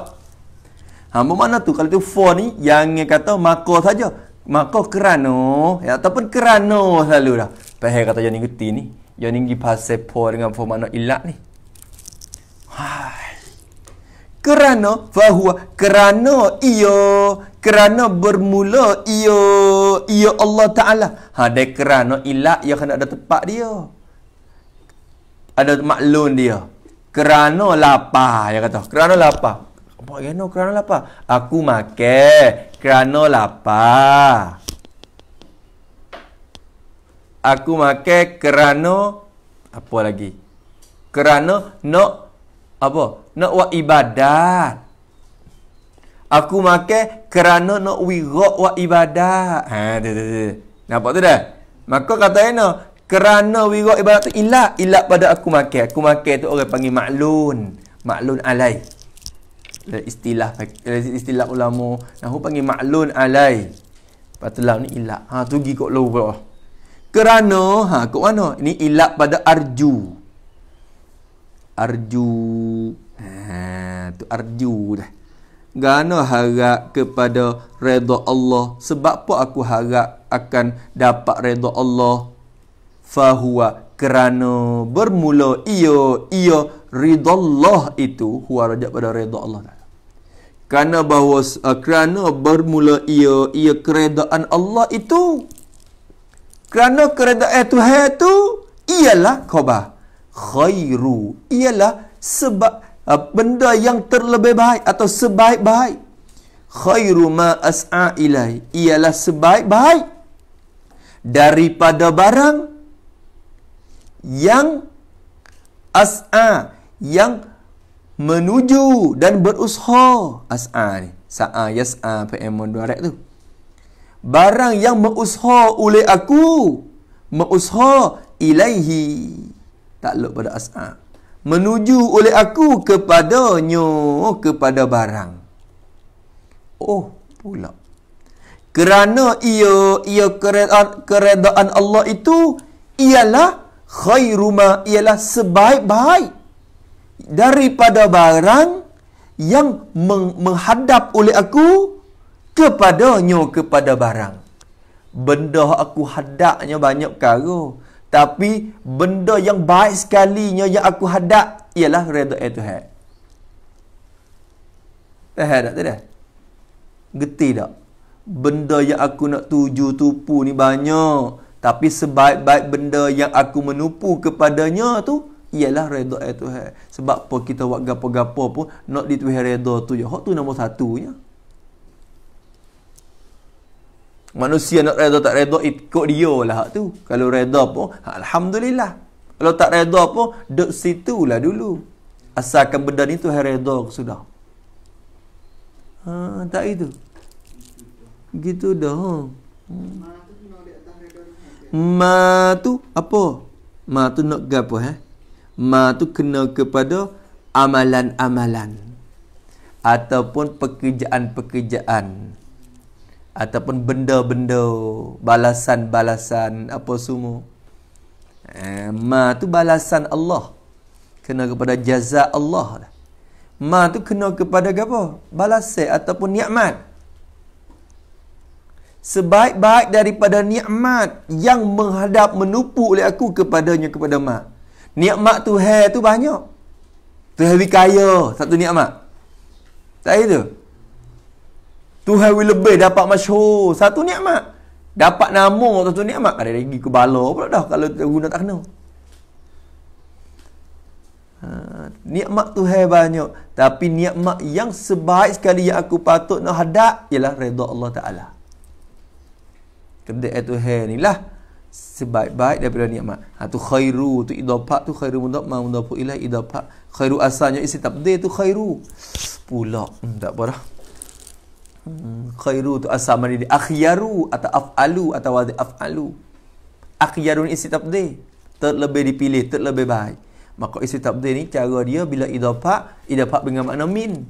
ha bermakna tu kalau tu for ni yang kata maka saja maka kerana ya ataupun kerana selalu dah pahe kata yang ni ni yang ni pasal for dengan for makna ilat ni Hai kerana fahuwa kerana iyo, kerana bermula iyo, iyo Allah Ta'ala ha, kerana ilat ia kena ada tempat dia ada maklum dia kerana lapar dia kata kerana lapar apa yang kena kerana lapar aku makan kerana lapar aku makan kerana apa lagi kerana nak apa nak buat ibadat. Aku makan kerana nak wirak wa ibadat. Ha, tu, tu, tu. Nampak tu dah? Maka kata Aina, kerana wirak ibadat tu ilak. Ilak pada aku makan. Aku makan tu orang panggil maklun. Maklun alai. Istilah istilah ulama. aku panggil maklun alai. Patulah ni ilak. Ha, tu pergi kot lower. Kerana, ha, kot mana? Ini ilak pada Arju. Arju ha, tu arju dah Gana harap kepada redha Allah Sebab apa aku harap akan dapat redha Allah Fahuwa kerana bermula ia ia ridha Allah itu huwa rajak pada redha Allah kerana bahawa uh, kerana bermula ia ia keredaan Allah itu kerana keredaan Tuhan itu ialah khabar khairu ialah sebab Ah, benda yang terlebih baik atau sebaik-baik khairu ma as'a ilai ialah sebaik-baik daripada barang yang as'a yang menuju dan berusaha as'a ni sa'a yas'a pm direct tu barang yang berusaha oleh aku mengusaha ilaihi lupa pada as'a menuju oleh aku kepadanya oh, kepada barang oh pula kerana ia ia keredaan, keredaan Allah itu ialah khairuma ialah sebaik-baik daripada barang yang meng, menghadap oleh aku kepadanya kepada barang benda aku hadapnya banyak perkara tapi benda yang baik sekalinya yang aku hadap ialah redha eh, Tuhan. Tahu tak tu dah? Geti tak? Benda yang aku nak tuju tupu ni banyak. Tapi sebaik-baik benda yang aku menupu kepadanya tu ialah redha itu Tuhan. Sebab apa kita buat gapo-gapo pun nak dituhi redha tu je. Hak tu nombor satunya. Ya? Manusia nak redha tak redha ikut dia lah hak tu. Kalau redha pun alhamdulillah. Kalau tak redha pun duduk situ lah dulu. Asalkan benda ni tu hai redha sudah. Ha, tak itu. Gitu dah. Ha. Ma tu apa? Ma tu nak gapo eh? Ma tu kena kepada amalan-amalan ataupun pekerjaan-pekerjaan ataupun benda-benda balasan-balasan apa semua. Eh, ma tu balasan Allah. Kena kepada jaza Allah lah. Ma tu kena kepada apa? Balasan ataupun nikmat. Sebaik-baik daripada nikmat yang menghadap menupu oleh aku kepadanya kepada ma. Nikmat tu hai tu banyak. Tu hari kaya satu nikmat. Tak itu. Tuhan will lebih dapat masyhur. Satu nikmat. Dapat nama satu nikmat. Ada lagi ke bala pula dah kalau tak guna tak kena. Ha, nikmat Tuhan banyak. Tapi nikmat yang sebaik sekali yang aku patut nak hadap ialah redha Allah Ta'ala. Kedek itu hai ni lah. Sebaik-baik daripada nikmat. Ha, tu khairu, tu idopak, tu khairu mudap, ma mudapu ilah idopak. Khairu asalnya isi tabdeh tu khairu. Pula. Hmm, tak apa dah khairu tu asal mari di akhyaru atau afalu atau wadi afalu akhyarun isi tabdi terlebih dipilih terlebih baik maka isi tabdi ni cara dia bila idafak idafak dengan makna min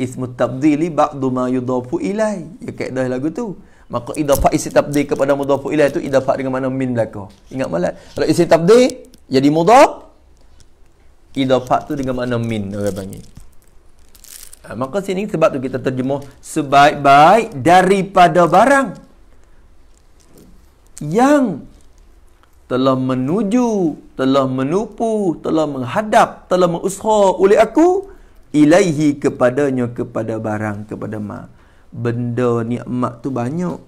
ismu tabdili ba'du ma yudafu ilai ya dah lagu tu maka idafak isi tabdi kepada mudafu ilai tu idafak dengan makna min belaka ingat malat kalau isi tabdi jadi mudaf idafak tu dengan makna min orang panggil Ha, maka sini sebab tu kita terjemuh sebaik-baik daripada barang yang telah menuju, telah menupu, telah menghadap, telah mengusha oleh aku ilaihi kepadanya kepada barang kepada ma. Benda nikmat tu banyak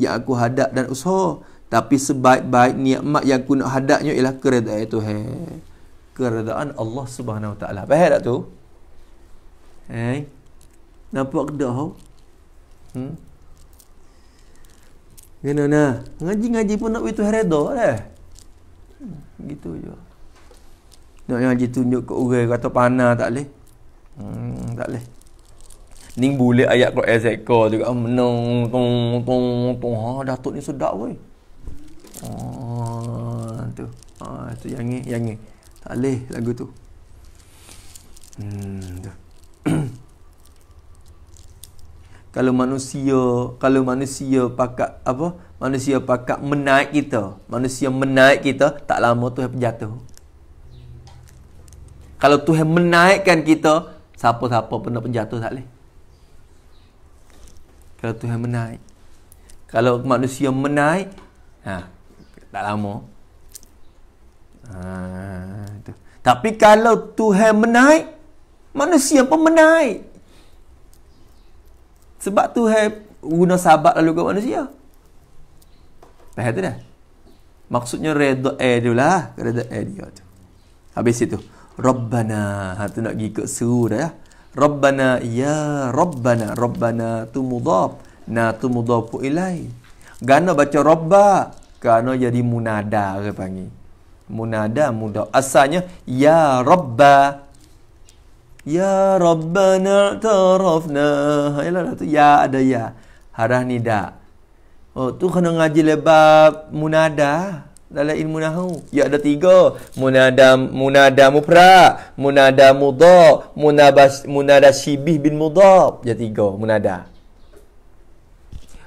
yang aku hadap dan usha, tapi sebaik-baik nikmat yang aku nak hadapnya ialah keredaan Tuhan. Keredaan Allah Subhanahu Wa Taala. Faham tak tu? Eh? Nampak kedok kau? Hmm? Gana na? Ngaji-ngaji pun nak itu heredo lah. Hmm, gitu je. Nak ngaji tunjuk ke orang kata panah tak leh, Hmm, tak leh. Ning boleh ayat kau Ezekiel juga menung tung tung tung ha datuk ni sedap weh. Oh, tu. Ah, tu yang ni, yang ni. Tak leh lagu tu. Hmm, tu. kalau manusia kalau manusia pakak apa manusia pakak menaik kita manusia menaik kita tak lama tu jatuh kalau yang menaikkan kita siapa-siapa pun nak penjatuh tak boleh kalau yang menaik kalau manusia menaik ha, tak lama ha, itu. tapi kalau yang menaik manusia pun menaik sebab tu hai guna sahabat lalu ke manusia dah tu dah maksudnya redha eh, air tu lah redha air eh, dia tu habis itu rabbana ha tu nak pergi ikut seru dah ya rabbana ya rabbana rabbana tu mudhaf na tu mudhaf ilai gana baca Robba, gana jadi munada ke panggil munada mudah asalnya ya Robba Ya Rabbana ta'rafna. Ayolah ha, lah tu. Ya ada ya. Harah ni dak. Oh tu kena ngaji lebab munada. Dalam ilmu nahu. Ya ada tiga. Munada munada mupra. Munada mudha. Munabas, munada sibih bin mudha. Ya tiga. Munada.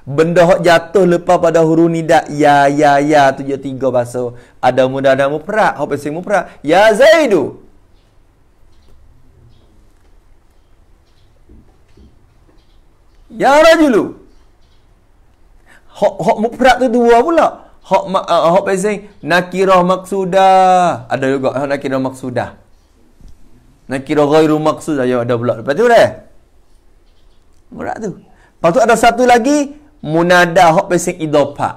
Benda hok jatuh lepas pada huruf nida ya ya ya tu je ya tiga bahasa. Ada mudada muprak, hok pesing muprak. Ya Zaidu. Ya rajulu. Hak hak mufrad tu dua pula. Hak ma, uh, ah, hak pasal nakirah maksudah. Ada juga hak nakirah maksudah. Nakirah ghairu maksudah ya ada pula. Lepas tu dah. Murad tu. Lepas tu ada satu lagi munada hak pasal idopa,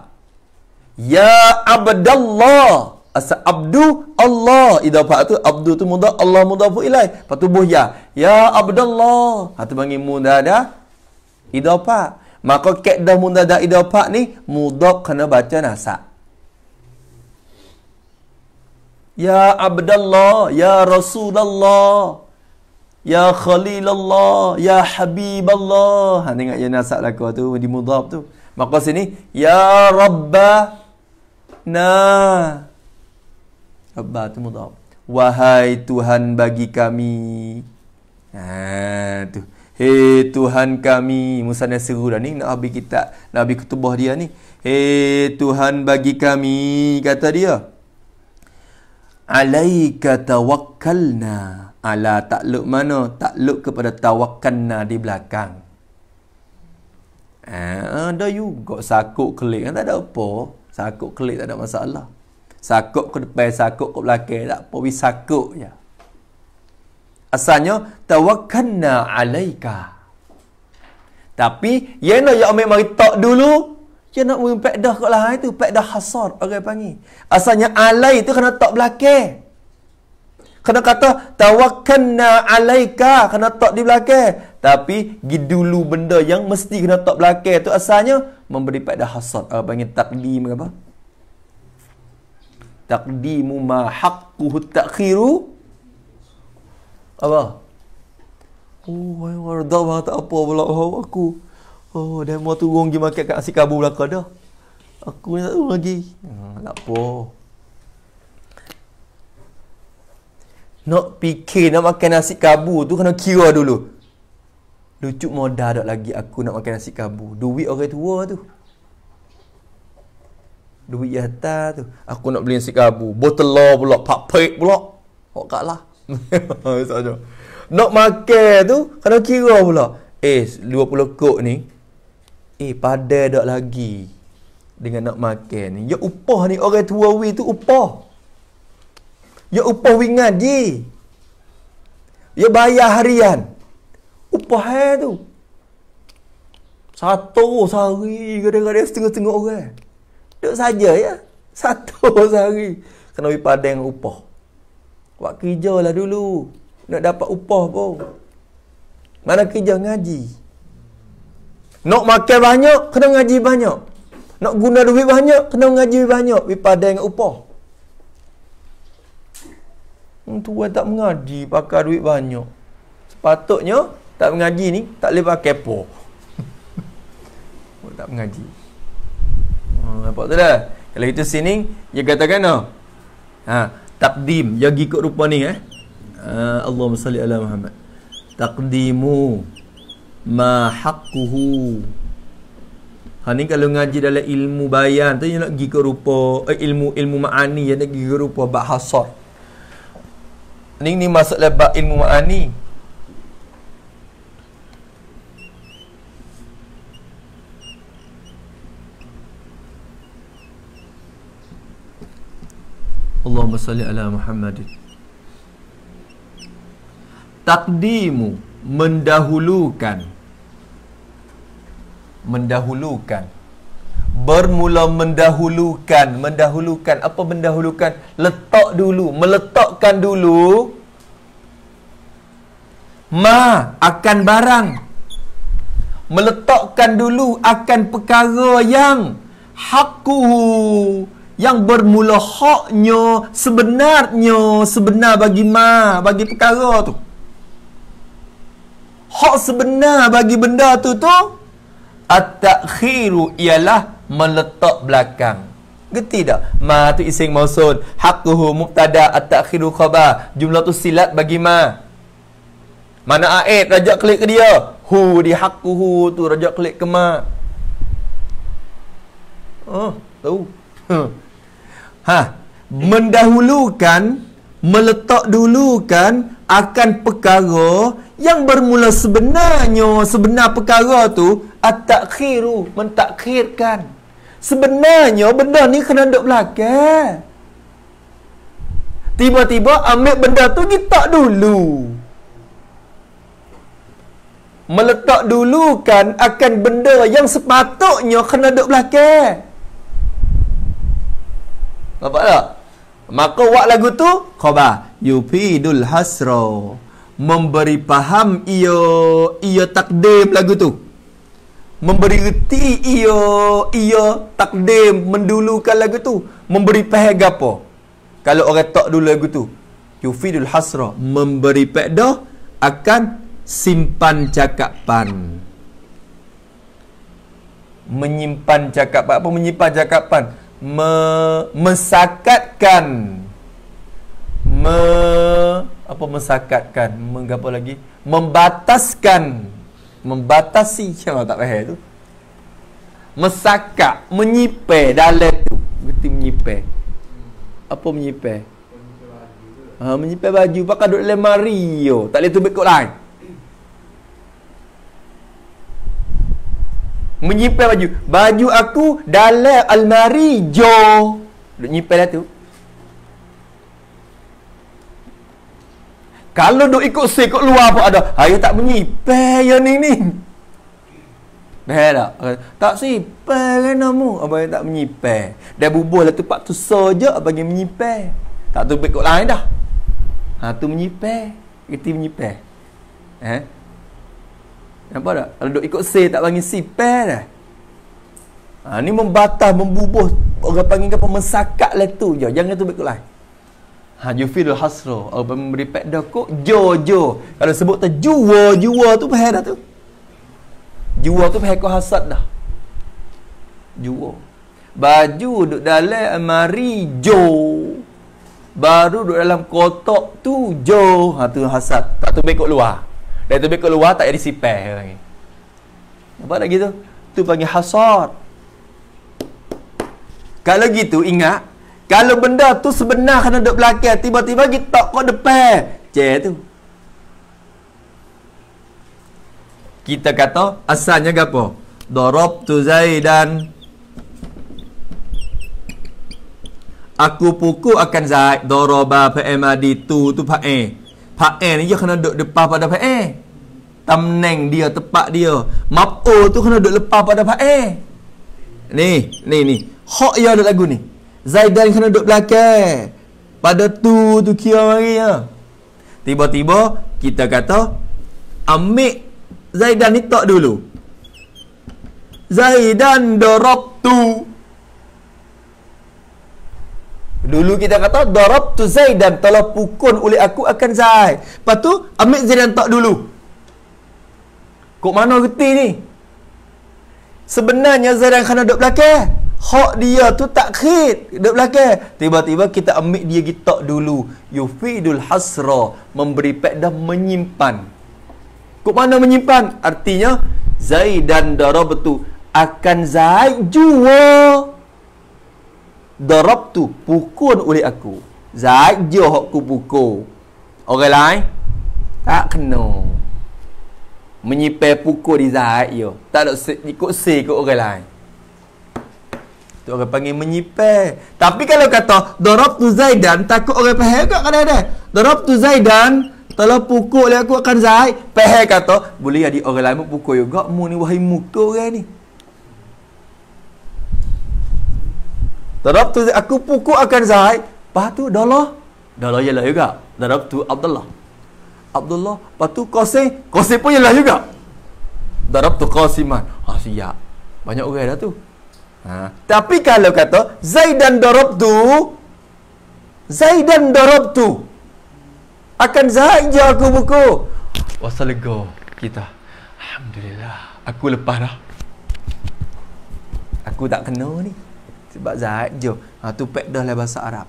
Ya abdallah. Asa abdu Allah idafah tu abdu tu mudah Allah mudafu ilai. Lepas ya. Ya abdallah. Hatu panggil munada idopak. Maka kaedah mundadak idopak ni mudok kena baca nasak. Ya Abdullah, Ya Rasulullah, Ya Khalilullah, Ya Habibullah. Ha, tengok yang nasak laku tu, di mudab tu. Maka sini, Ya Rabbana. Rabbah tu mudab. Wahai Tuhan bagi kami. Ha, tu. Hei Tuhan kami Musa dan seru dah ni Nabi kita Nabi ketubah dia ni Hei Tuhan bagi kami Kata dia Alaika tawakkalna Ala takluk mana Takluk kepada tawakkalna di belakang Ah, ada juga sakuk kelik kan? tak ada apa sakuk kelik tak ada masalah sakuk ke depan sakuk ke belakang tak apa we sakuk je ya. Asalnya tawakkalna alaika. Tapi ya nak ya ambil mari tak dulu, ya nak mun pak kat lah itu, pak dah hasar orang panggil. Asalnya alai itu kena tak belakang. Kena kata tawakkalna alaika kena tak di belakang. Tapi gi dulu benda yang mesti kena tak belakang itu asalnya memberi pak dah hasar orang panggil takdim apa? Takdimu ma haqquhu takhiru apa? Oh, ayo warda bah tak apa pula oh, aku. Oh, demo tu gong pergi makan kat Asik Kabu belaka dah. Aku ni tak tahu lagi. Hmm, tak apa. Nak fikir nak makan nasi kabu tu kena kira dulu. Lucu modal tak lagi aku nak makan nasi kabu. Duit orang tua tu. Duit yata tu. Aku nak beli nasi kabu. Botol law pula. Pak pek pula. Kau kalah. Saja. Nak makan tu kena kira pula. Eh 20 kok ni. Eh pada dak lagi dengan nak makan ni. Ya upah ni orang tua we tu upah. Ya upah wingan ji. Ya bayar harian. Upah hai tu. Satu sehari kadang-kadang setengah-setengah orang. Tak saja ya. Satu sehari kena pergi padang upah. Buat kerja lah dulu. Nak dapat upah pun. Mana kerja ngaji. Nak makan banyak, kena ngaji banyak. Nak guna duit banyak, kena ngaji banyak. Bila Bipada dengan upah. Tuan tak mengaji pakai duit banyak. Sepatutnya, tak mengaji ni, tak boleh pakai po. tak mengaji. Hmm, nampak tu dah. Kalau kita sini, dia kata no? Oh. Ha, Takdim Yang ikut rupa ni eh ah, Allahumma salli ala Muhammad Takdimu Ma haqquhu Ha ni kalau ngaji dalam ilmu bayan tu nak ke rupa eh, ilmu ilmu maani yang nak ke rupa bahasa. Ni ni masuk lebat ilmu maani. Allahumma salli ala Muhammadin Takdimu mendahulukan mendahulukan bermula mendahulukan mendahulukan apa mendahulukan letak dulu meletakkan dulu ma akan barang meletakkan dulu akan perkara yang hakku yang bermula haknya sebenarnya sebenar bagi ma bagi perkara tu hak sebenar bagi benda tu tu at-takhiru ialah meletak belakang Geti tak? Ma tu ising mausun Hakuhu muqtada at-takhiru khabar Jumlah tu silat bagi ma Mana a'id rajak klik ke dia Hu di hakuhu tu rajak klik ke ma Oh, tahu ha mendahulukan meletak dulukan akan perkara yang bermula sebenarnya sebenar perkara tu at-takhiru mentakhirkan sebenarnya benda ni kena duduk belakang tiba-tiba ambil benda tu ni tak dulu meletak dulukan akan benda yang sepatutnya kena duduk belakang Nampak tak? Maka buat lagu tu khabar yufidul Hasro memberi paham ia ia takdim lagu tu memberi reti ia ia takdim mendulukan lagu tu memberi pahe gapo kalau orang tak dulu lagu tu yufidul Hasro memberi pedo akan simpan cakapan menyimpan cakap apa menyimpan cakapan, menyimpan cakapan me, mesakatkan me, apa mesakatkan mengapa lagi membataskan membatasi yang tak payah tu mesakat menyipe dalam tu berarti menyipe apa menyipe ha menyipe baju pakai duk lemari yo tak leh tu kot lain Menyimpan baju Baju aku dalam almari Jo Duduk nyimpan lah tu Kalau duk ikut si kat luar pun ada Saya ha, tak menyimpan ya ni ni Dah lah. tak? Tak sipai kan namu Abang yang tak menyipai Dah bubuh lah tu pak tu saja Abang yang menyipai Tak tu baik lain dah Ha tu menyipai Kerti menyipai Eh? Nampak tak? Kalau duk ikut c tak panggil si pair dah. Ha, ni membatah, membubuh orang panggil apa? Mensakat lah tu je. Jangan tu berkulai. Ha, Jufidul Hasro. Orang memberi pek dah kok. Jo, jo. Kalau sebut tu juwa, juwa tu pahal dah tu. Juwa tu pahal kau hasad dah. Juwa. Baju duduk dalam amari jo. Baru duduk dalam kotok tu jo. Ha, tu hasad. Tak tu berkut luar. Dan tu keluar tak jadi sipeh lagi. Apa lagi tu? Tu panggil hasad. Kalau gitu ingat, kalau benda tu sebenar kena duduk belakang, tiba-tiba kita tak kau depan. Je tu. Kita kata asalnya gapo? Dorob tu Zaidan. Aku pukul akan Zaid. Doroba fa'emadi tu tu fa'e. Pak Pa'en ni je kena duduk depan pada Pak Pa'en Tamneng dia, tepat dia Mapo tu kena duduk lepas pada Pak Pa'en Ni, ni, ni Hak ya ada lagu ni Zaidan kena duduk belakang Pada tu, tu kira mari ya. Tiba-tiba kita kata Ambil Zaidan ni tak dulu Zaidan dorok tu Dulu kita kata darab tu Zaidan telah pukul oleh aku akan Zaid. Lepas tu ambil Zaidan tak dulu. Kok mana reti ni? Sebenarnya Zaidan kena duduk belakang. Hak dia tu tak khid duduk belakang. Tiba-tiba kita ambil dia gitak dulu. Yufidul hasra memberi pek dan menyimpan. Kok mana menyimpan? Artinya Zaidan darab tu akan Zaid jual. Darab tu pukul oleh aku Zaid je aku pukul Orang lain Tak kena Menyipai pukul di Zaid je Tak ada ikut say ke orang lain Tu orang panggil menyipai Tapi kalau kata Darab tu Zaidan Takut orang faham kat kadang-kadang Darab tu Zaidan kalau pukul oleh aku akan Zaid Pehe kata Boleh jadi orang lain pun pukul juga Mu ni wahai muka orang ni Darab tu aku pukul akan Zaid. Lepas tu Dalah. Dalah lah, lah juga. Darab tu Abdullah. Abdullah. Lepas tu Qasim. Qasim pun ialah juga. Darab tu Qasiman. Ah siap. Banyak orang dah tu. Ha. Tapi kalau kata Zaid dan Darab tu. Zaid dan Darab tu. Akan Zaid je aku pukul. Wasal go kita. Alhamdulillah. Aku lepas dah. Aku tak kena ni sebab zat je ha, tu pek dah lah bahasa Arab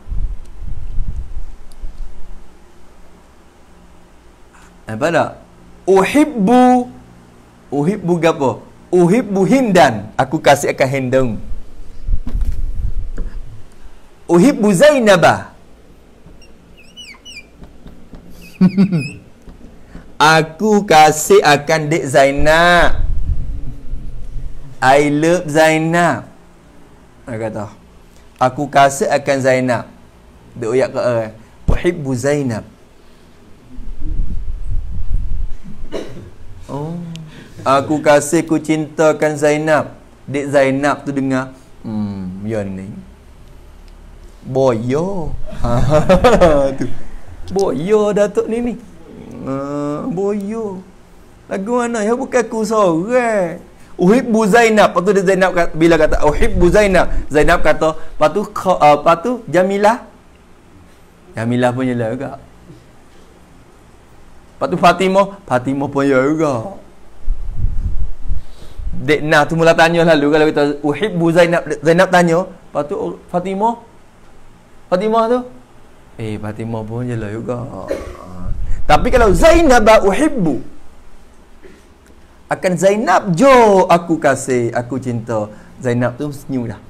apa tak uhibbu uhibbu apa uhibbu hindan aku kasih akan hendong uhibbu zainabah aku kasih akan dek Zainab I love Zainab dia kata Aku kasih akan Zainab Dia uyak ke eh. Uhibbu Zainab Oh. Aku kasih ku cintakan Zainab Dek Zainab tu dengar Hmm, ya ni Boyo tu. Boyo Datuk ni ni uh, ah, Boyo Lagu mana ya bukan aku sorang eh uhibbu zainab patu dia zainab kata, bila kata uhibbu zainab zainab kata patu uh, ah, patu jamilah jamilah pun jelah juga patu fatimah fatimah pun ya juga dek nah tu mula tanya lalu kalau kita uhibbu zainab zainab tanya patu fatimah fatimah tu eh fatimah pun jelah juga ah. tapi kalau zainab uhibbu akan Zainab jo aku kasih aku cinta Zainab tu senyum dah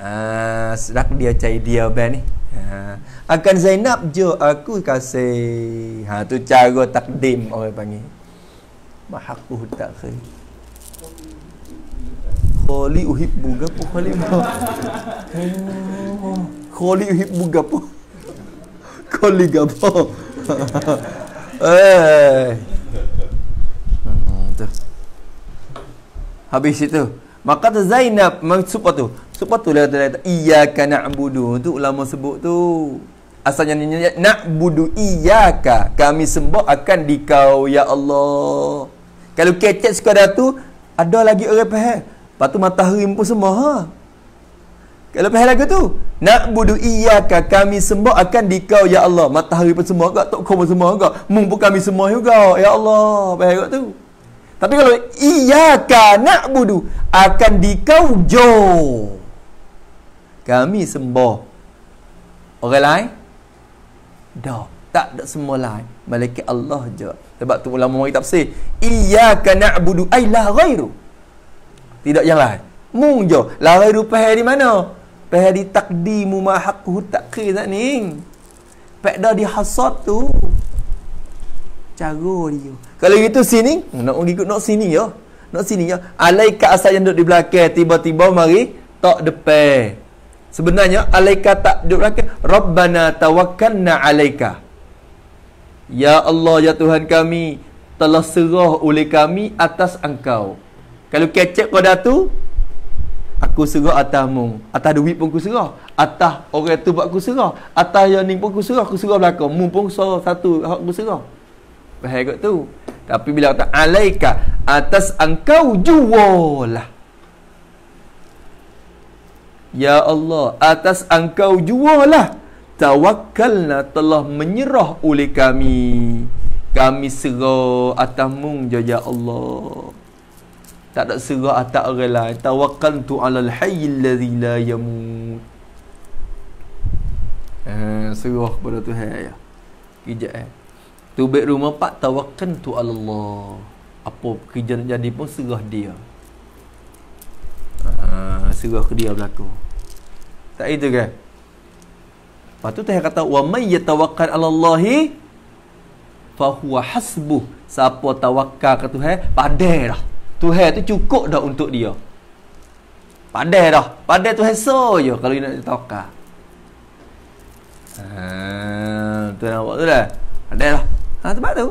ah uh, dia cai dia ban ni uh, akan Zainab jo aku kasih ha tu cara takdim orang panggil mahaku takhir Kholi uhib buga pu kholi Kholi uhib buga pu Kholi gapo eh, hmm, tu. Habis situ. Maka tu Zainab Supa tu Supa lah tu dia kata Iyaka na'budu Tu ulama sebut tu Asalnya ni Na'budu Iyaka Kami sembah akan dikau Ya Allah Kalau kecek sekadar tu Ada lagi orang pahal Lepas tu matahari pun semua ha? Kalau Lepas lagu tu Nak budu iya kami semua akan di kau ya Allah Matahari pun semua kau Tok pun semua kau Mung pun kami semua juga Ya Allah Lepas lagu tu Tapi kalau iya nak budu Akan di kau jo Kami semua. Orang lain Dah Tak ada semua lain Malaikat Allah je Sebab tu ulama mari tafsir budu na'budu Ailah ghairu Tidak yang lain Mung je Lahir rupa di mana pada di takdimu ma haqquhu takhir tak ni. Pada di hasad tu. Cara dia. Kalau gitu sini, nak ikut nak sini ya. Nak sini ya. Alaika asal yang duduk di belakang tiba-tiba mari tak depan. Sebenarnya alaika tak duduk belakang. Rabbana tawakkalna alaika. Ya Allah ya Tuhan kami telah serah oleh kami atas engkau. Kalau kecek kau tu aku serah atasmu atas duit pun aku serah atas orang tu buat aku serah atas yang ni pun aku serah aku serah belakang mu pun serah satu aku serah bahaya kot tu tapi bila kata alaika atas engkau jualah Ya Allah atas engkau jualah tawakalna telah menyerah oleh kami kami serah atamu ya, ya Allah tak ada serah atas orang lain tawakkal tu alal hayy allazi la yamut eh serah kepada tuhan ya kejap eh tu baik rumah pak tawakkal tu Allah. apa kerja nak jadi pun serah dia Ah, serah ke dia berlaku tak itu ke lepas tu tuhan kata wa may yatawakkal alallahi fahuwa hasbuh siapa tawakkal ke tuhan padah Tuhan tu cukup dah untuk dia. Padah dah. Padah Tuhan so je kalau dia nak ditawakal. Ah, tu nak buat tu dah. Padah lah. Ha, tu.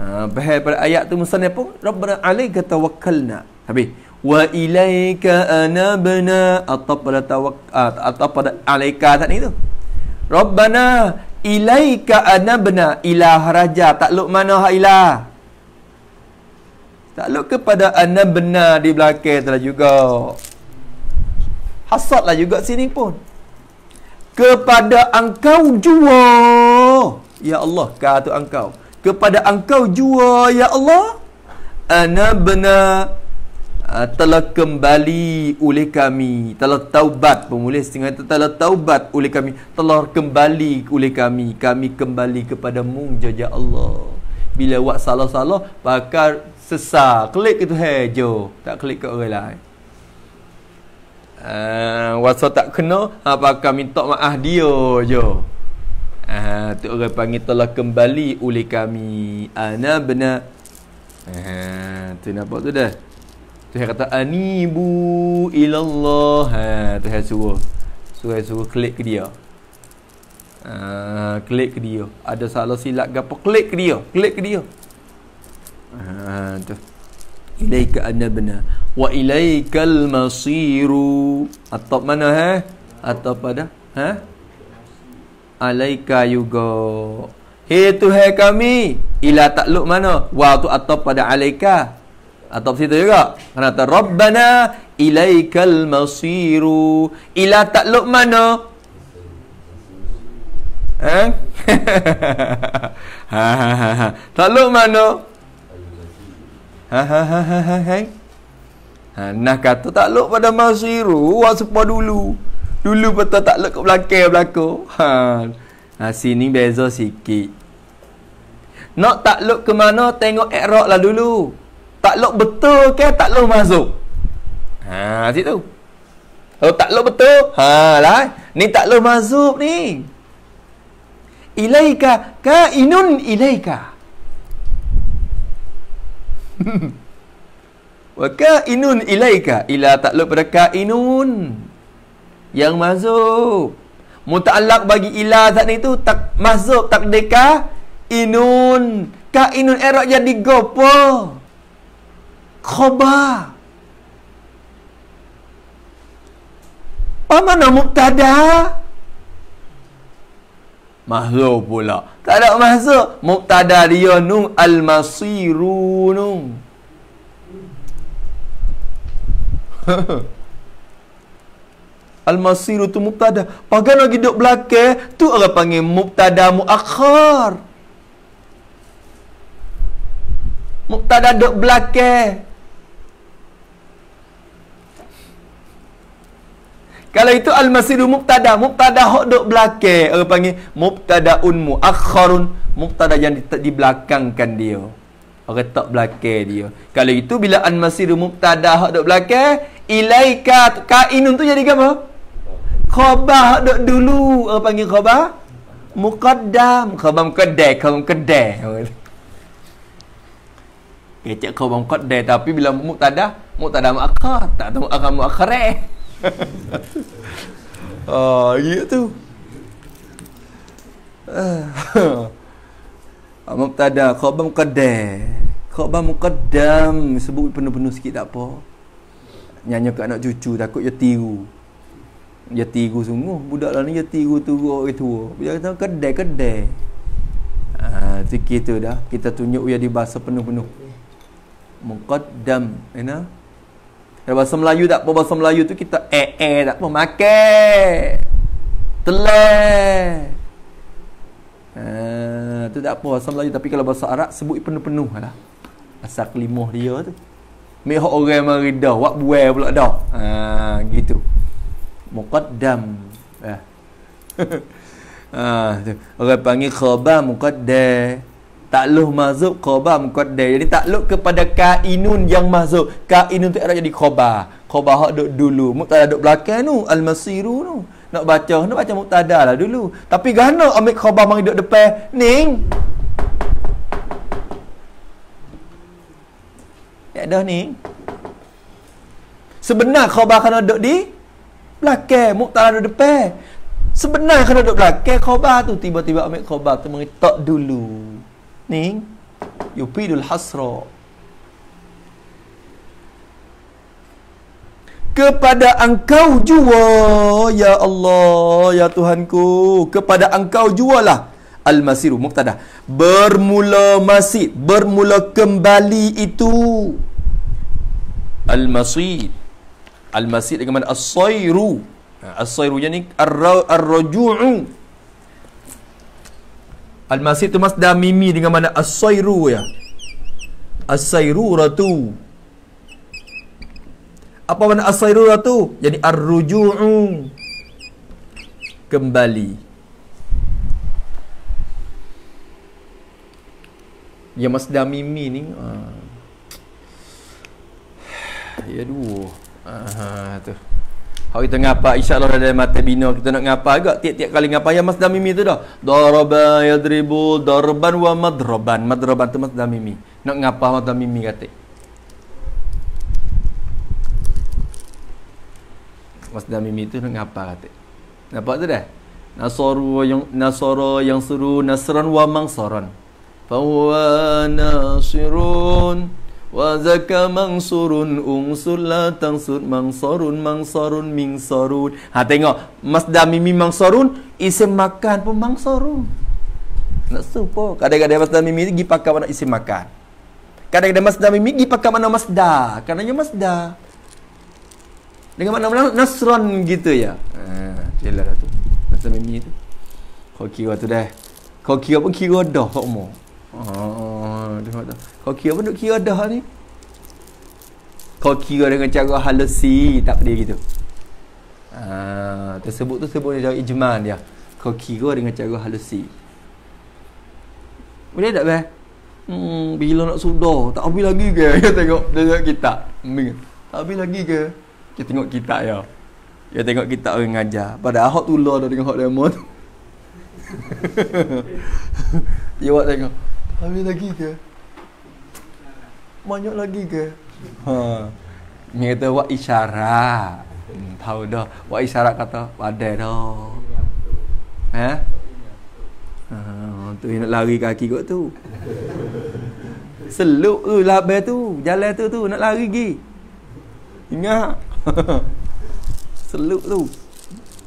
Ha, bahaya pada ayat tu musanya pun Rabbana alaika tawakkalna. Habis. Wa ilaika anabna atau pada tawakkal ah, atau pada alaika tadi tu. Rabbana ilaika anabna ilah raja takluk mana ilah. Takluk kepada anak benar di belakang telah juga. Hasadlah juga sini pun. Kepada engkau jua. Ya Allah, kata engkau. Kepada engkau jua, Ya Allah. Anak benar uh, telah kembali oleh kami. Telah taubat. Pemulih setengah itu telah taubat oleh kami. Telah kembali oleh kami. Kami kembali kepada mu, jajah Allah. Bila buat salah-salah, pakar sesar klik itu hejo tak klik ke orang lain uh, eh, waso tak kena ha, apakah minta maaf dia jo ah eh, uh, tu orang panggil telah kembali oleh kami ana bena ah uh, tu nampak tu dah tu kata anibu ilallah ha tu hai suruh suruh suruh klik ke dia Uh, klik ke dia Ada salah silap gapa Klik ke dia Klik ke dia Ha, ilaika anabna wa ilaikal masiru Atap mana ha atau pada ha alaika yugo tu he kami ila takluk mana wa tu atap pada alaika atau situ juga kana rabbana ilaikal masiru ila takluk mana ha? ha ha ha, ha. takluk mana Ha ha ha ha ha ha. Nah kata tak luk pada masiru Wah sepa dulu Dulu betul tak luk ke belakang belakang Ha Ha sini beza sikit Nak tak luk ke mana tengok erok lah dulu Tak luk betul ke tak luk masuk Ha situ Oh tak luk betul Ha lah eh. Ni tak luk masuk ni Ilaika ka inun ilaika Wa ka'inun ilaika ila ta'luq pada ka'inun yang mazub. Muta'allaq bagi ila zat ni tu tak mazub takdeka inun ka'inun erok jadi gopo. Khoba. Apa mana muktadah? mahzuh pula. Tak ada mahzuh. Muqtada dia nun al-masiru nun. al-masiru tu muqtada. Pagi lagi duduk belakang, tu orang panggil muqtada mu'akhar. Muqtada duduk belakang. Kalau itu al-masiru mubtada, mubtada hok dok belakang. Orang panggil mubtada un muakhkharun, mubtada yang di, di belakangkan dia. Orang tak belakang dia. Kalau itu bila al-masiru mubtada hok dok belakang, ilaika kainun tu jadi apa? Khabar hok dok dulu. Orang panggil khabar muqaddam, khabar muqaddam, khabar muqaddam. Kecek khabar muqaddam tapi bila mubtada, mubtada muakhkhar, tak tahu akan muakhkhar. Eh oh, ah, gitu ya tu. Amam ah. tada khabam qaddam. Khabam muqaddam sebut penuh-penuh sikit tak apa. Nyanyi ke anak cucu takut dia tiru. Dia tiru sungguh budak lah ni dia tiru tu orang tua. Dia kata kedai kedai. Ah, uh, tu dah kita tunjuk dia di bahasa penuh-penuh. Muqaddam, you eh, know? Dalam bahasa Melayu tak apa Bahasa Melayu tu kita eh eh tak apa Makan Telah ah, Itu uh, tak apa bahasa Melayu Tapi kalau bahasa Arab sebut penuh-penuh lah Asal kelimah dia tu Mereka orang mari dah Wak buai pula dah uh, Gitu Muqaddam eh. Ah, uh. tu. Orang panggil khabar muqaddam Takluh mazhab khobar muqaddar. Jadi takluh kepada kainun yang mazhab. Kainun tu ada jadi khobar. Khobar hak duduk dulu. Muqtada duduk belakang tu. Al-Masiru tu. Nak baca, nak baca muqtada lah dulu. Tapi gana ambil khobar mari duduk depan. Ning. Tak ya ada ni. Sebenar khobar kena duduk di belakang. Muqtada duduk depan. Sebenar kena duduk belakang khobar tu. Tiba-tiba ambil khobar tu mari dulu. Ning yupidul hasra kepada engkau jua ya Allah ya Tuhanku kepada engkau jualah al-masiru muqtada bermula masih bermula kembali itu al-masir al-masir dengan as-sayru ha, as-sayru yang ni ar-raju'u ar rajuu Al-Masih tu masdar mimi dengan mana As-Sairu ya As-Sairu ratu Apa mana As-Sairu ratu? Jadi Ar-Ruju'u Kembali Ya masdar mimi ni ah. Ya dua Aha, uh tu Hari tu ngapa insyaallah dah dalam mata bina kita nak ngapa agak tiap-tiap kali ngapa ya masdar mimi tu dah. Daraba yadribu darban wa madraban. Madraban tu masdar mimi. Nak ngapa masdar mimi kata. Masdar mimi tu nak ngapa kata. Nampak tu dah. Nasaru yang nasara yang suru nasran wa mangsaran. Fa huwa nasirun. وذاك منصور انصر لا تنصر منصر منصر منصر ha tengok masdar mimi mansarun isim makan pun mansarun nak serupa kadang-kadang masdar mimi pergi pakai mana isim makan kadang-kadang masdar mimi pergi pakai mana masdar kerana masdar dengan mana mana nasron gitu ya ha jelah tu masdar mimi tu kau kira tu dah kau kira pun kira dah kau mau ha oh, oh, oh, kau kira pun duk kira dah ni. Kau kira dengan cara halusi tak pedih gitu. Ha, tersebut tu sebut dia ijman dia. Kau kira dengan cara halusi. Boleh tak bah? Hmm, bila nak sudah, tak habis lagi ke? Ya tengok, tengok kita. Tak habis lagi ke? Kita tengok kita ya. Ya tengok kita orang ngajar. Pada ahok tulah dah dengan hok demo tu. Dia tengok. Habis lagi ke? banyak lagi ke? Ha. Ni kata buat isyarat. Hmm, tahu dah. Buat isyarat kata padah dah. Ha? Eh? Ha, tu nak lari kaki kot tu. Seluk tu labai tu, jalan tu tu nak lari gi. Ingat. Seluk tu.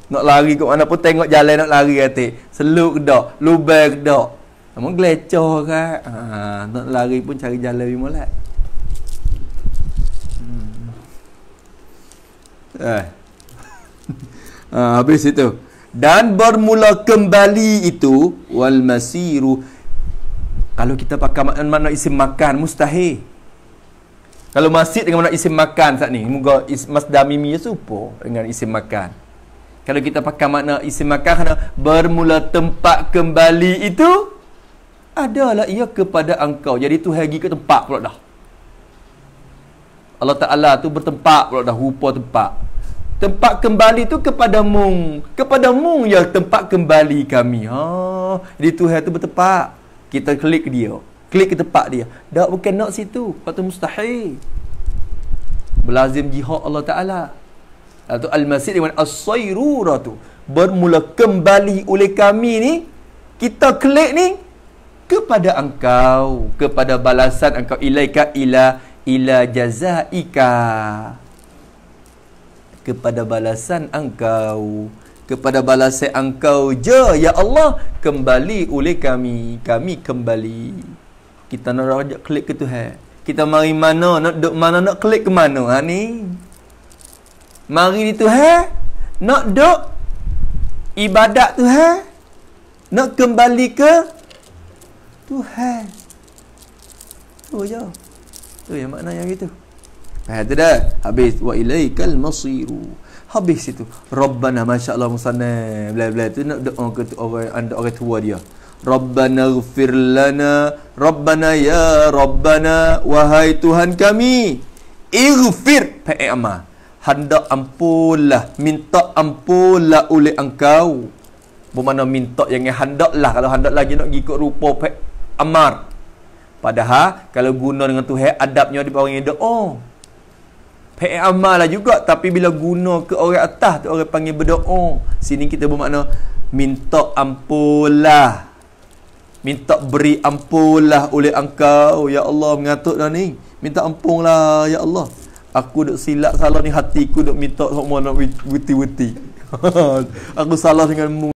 Nak lari kat mana pun tengok jalan nak lari atik. Seluk dak, lubang dak. Sama gelecoh kan. Ha, nak lari pun cari jalan bimolat. Ha, habis itu dan bermula kembali itu wal masiru kalau kita pakai makna, makna isim makan mustahil kalau masjid dengan makna isim makan saat ni moga mas masdar supo dengan isim makan kalau kita pakai makna isim makan kena bermula tempat kembali itu adalah ia kepada engkau jadi tu hagi ke tempat pula dah Allah Ta'ala tu bertempat pula dah rupa tempat tempat kembali tu kepada mung kepada mung yang tempat kembali kami ha oh, jadi tu tu bertempat kita klik dia klik ke tempat dia dak bukan nak situ patu mustahil belazim jihad Allah Ta'ala atau al-masir dengan as-sayrura tu bermula kembali oleh kami ni kita klik ni kepada engkau kepada balasan engkau ilaika ilah ila jazaika kepada balasan engkau kepada balasan engkau je ya Allah kembali oleh kami kami kembali kita nak rajak klik ke Tuhan kita mari mana nak dok mana nak klik ke mana ha ni mari di Tuhan nak dok ibadat Tuhan nak kembali ke Tuhan tu oh, je ya. Itu yang makna yang itu. Faham eh, tak dah? Habis wa ilaikal masiru. Habis itu. Rabbana masya-Allah musanna. Bla bla tu nak doa ke tu orang orang tua dia. Rabbana ighfir lana, Rabbana ya Rabbana, wahai Tuhan kami. Ighfir pa'ama. Eh, hendak ampunlah, minta ampunlah oleh engkau. Bermana minta yang hendaklah kalau hendak lagi nak ikut rupa pe Amar Padahal kalau guna dengan Tuhan adabnya di orang yang doa. Oh, Pe amal lah juga tapi bila guna ke orang atas tu orang panggil berdoa. Oh, sini kita bermakna minta ampunlah. Minta beri ampunlah oleh engkau ya Allah mengatuk dah ni. Minta ampunlah ya Allah. Aku duk silap salah ni hatiku duk minta sok mana witi-witi. Aku salah dengan mu.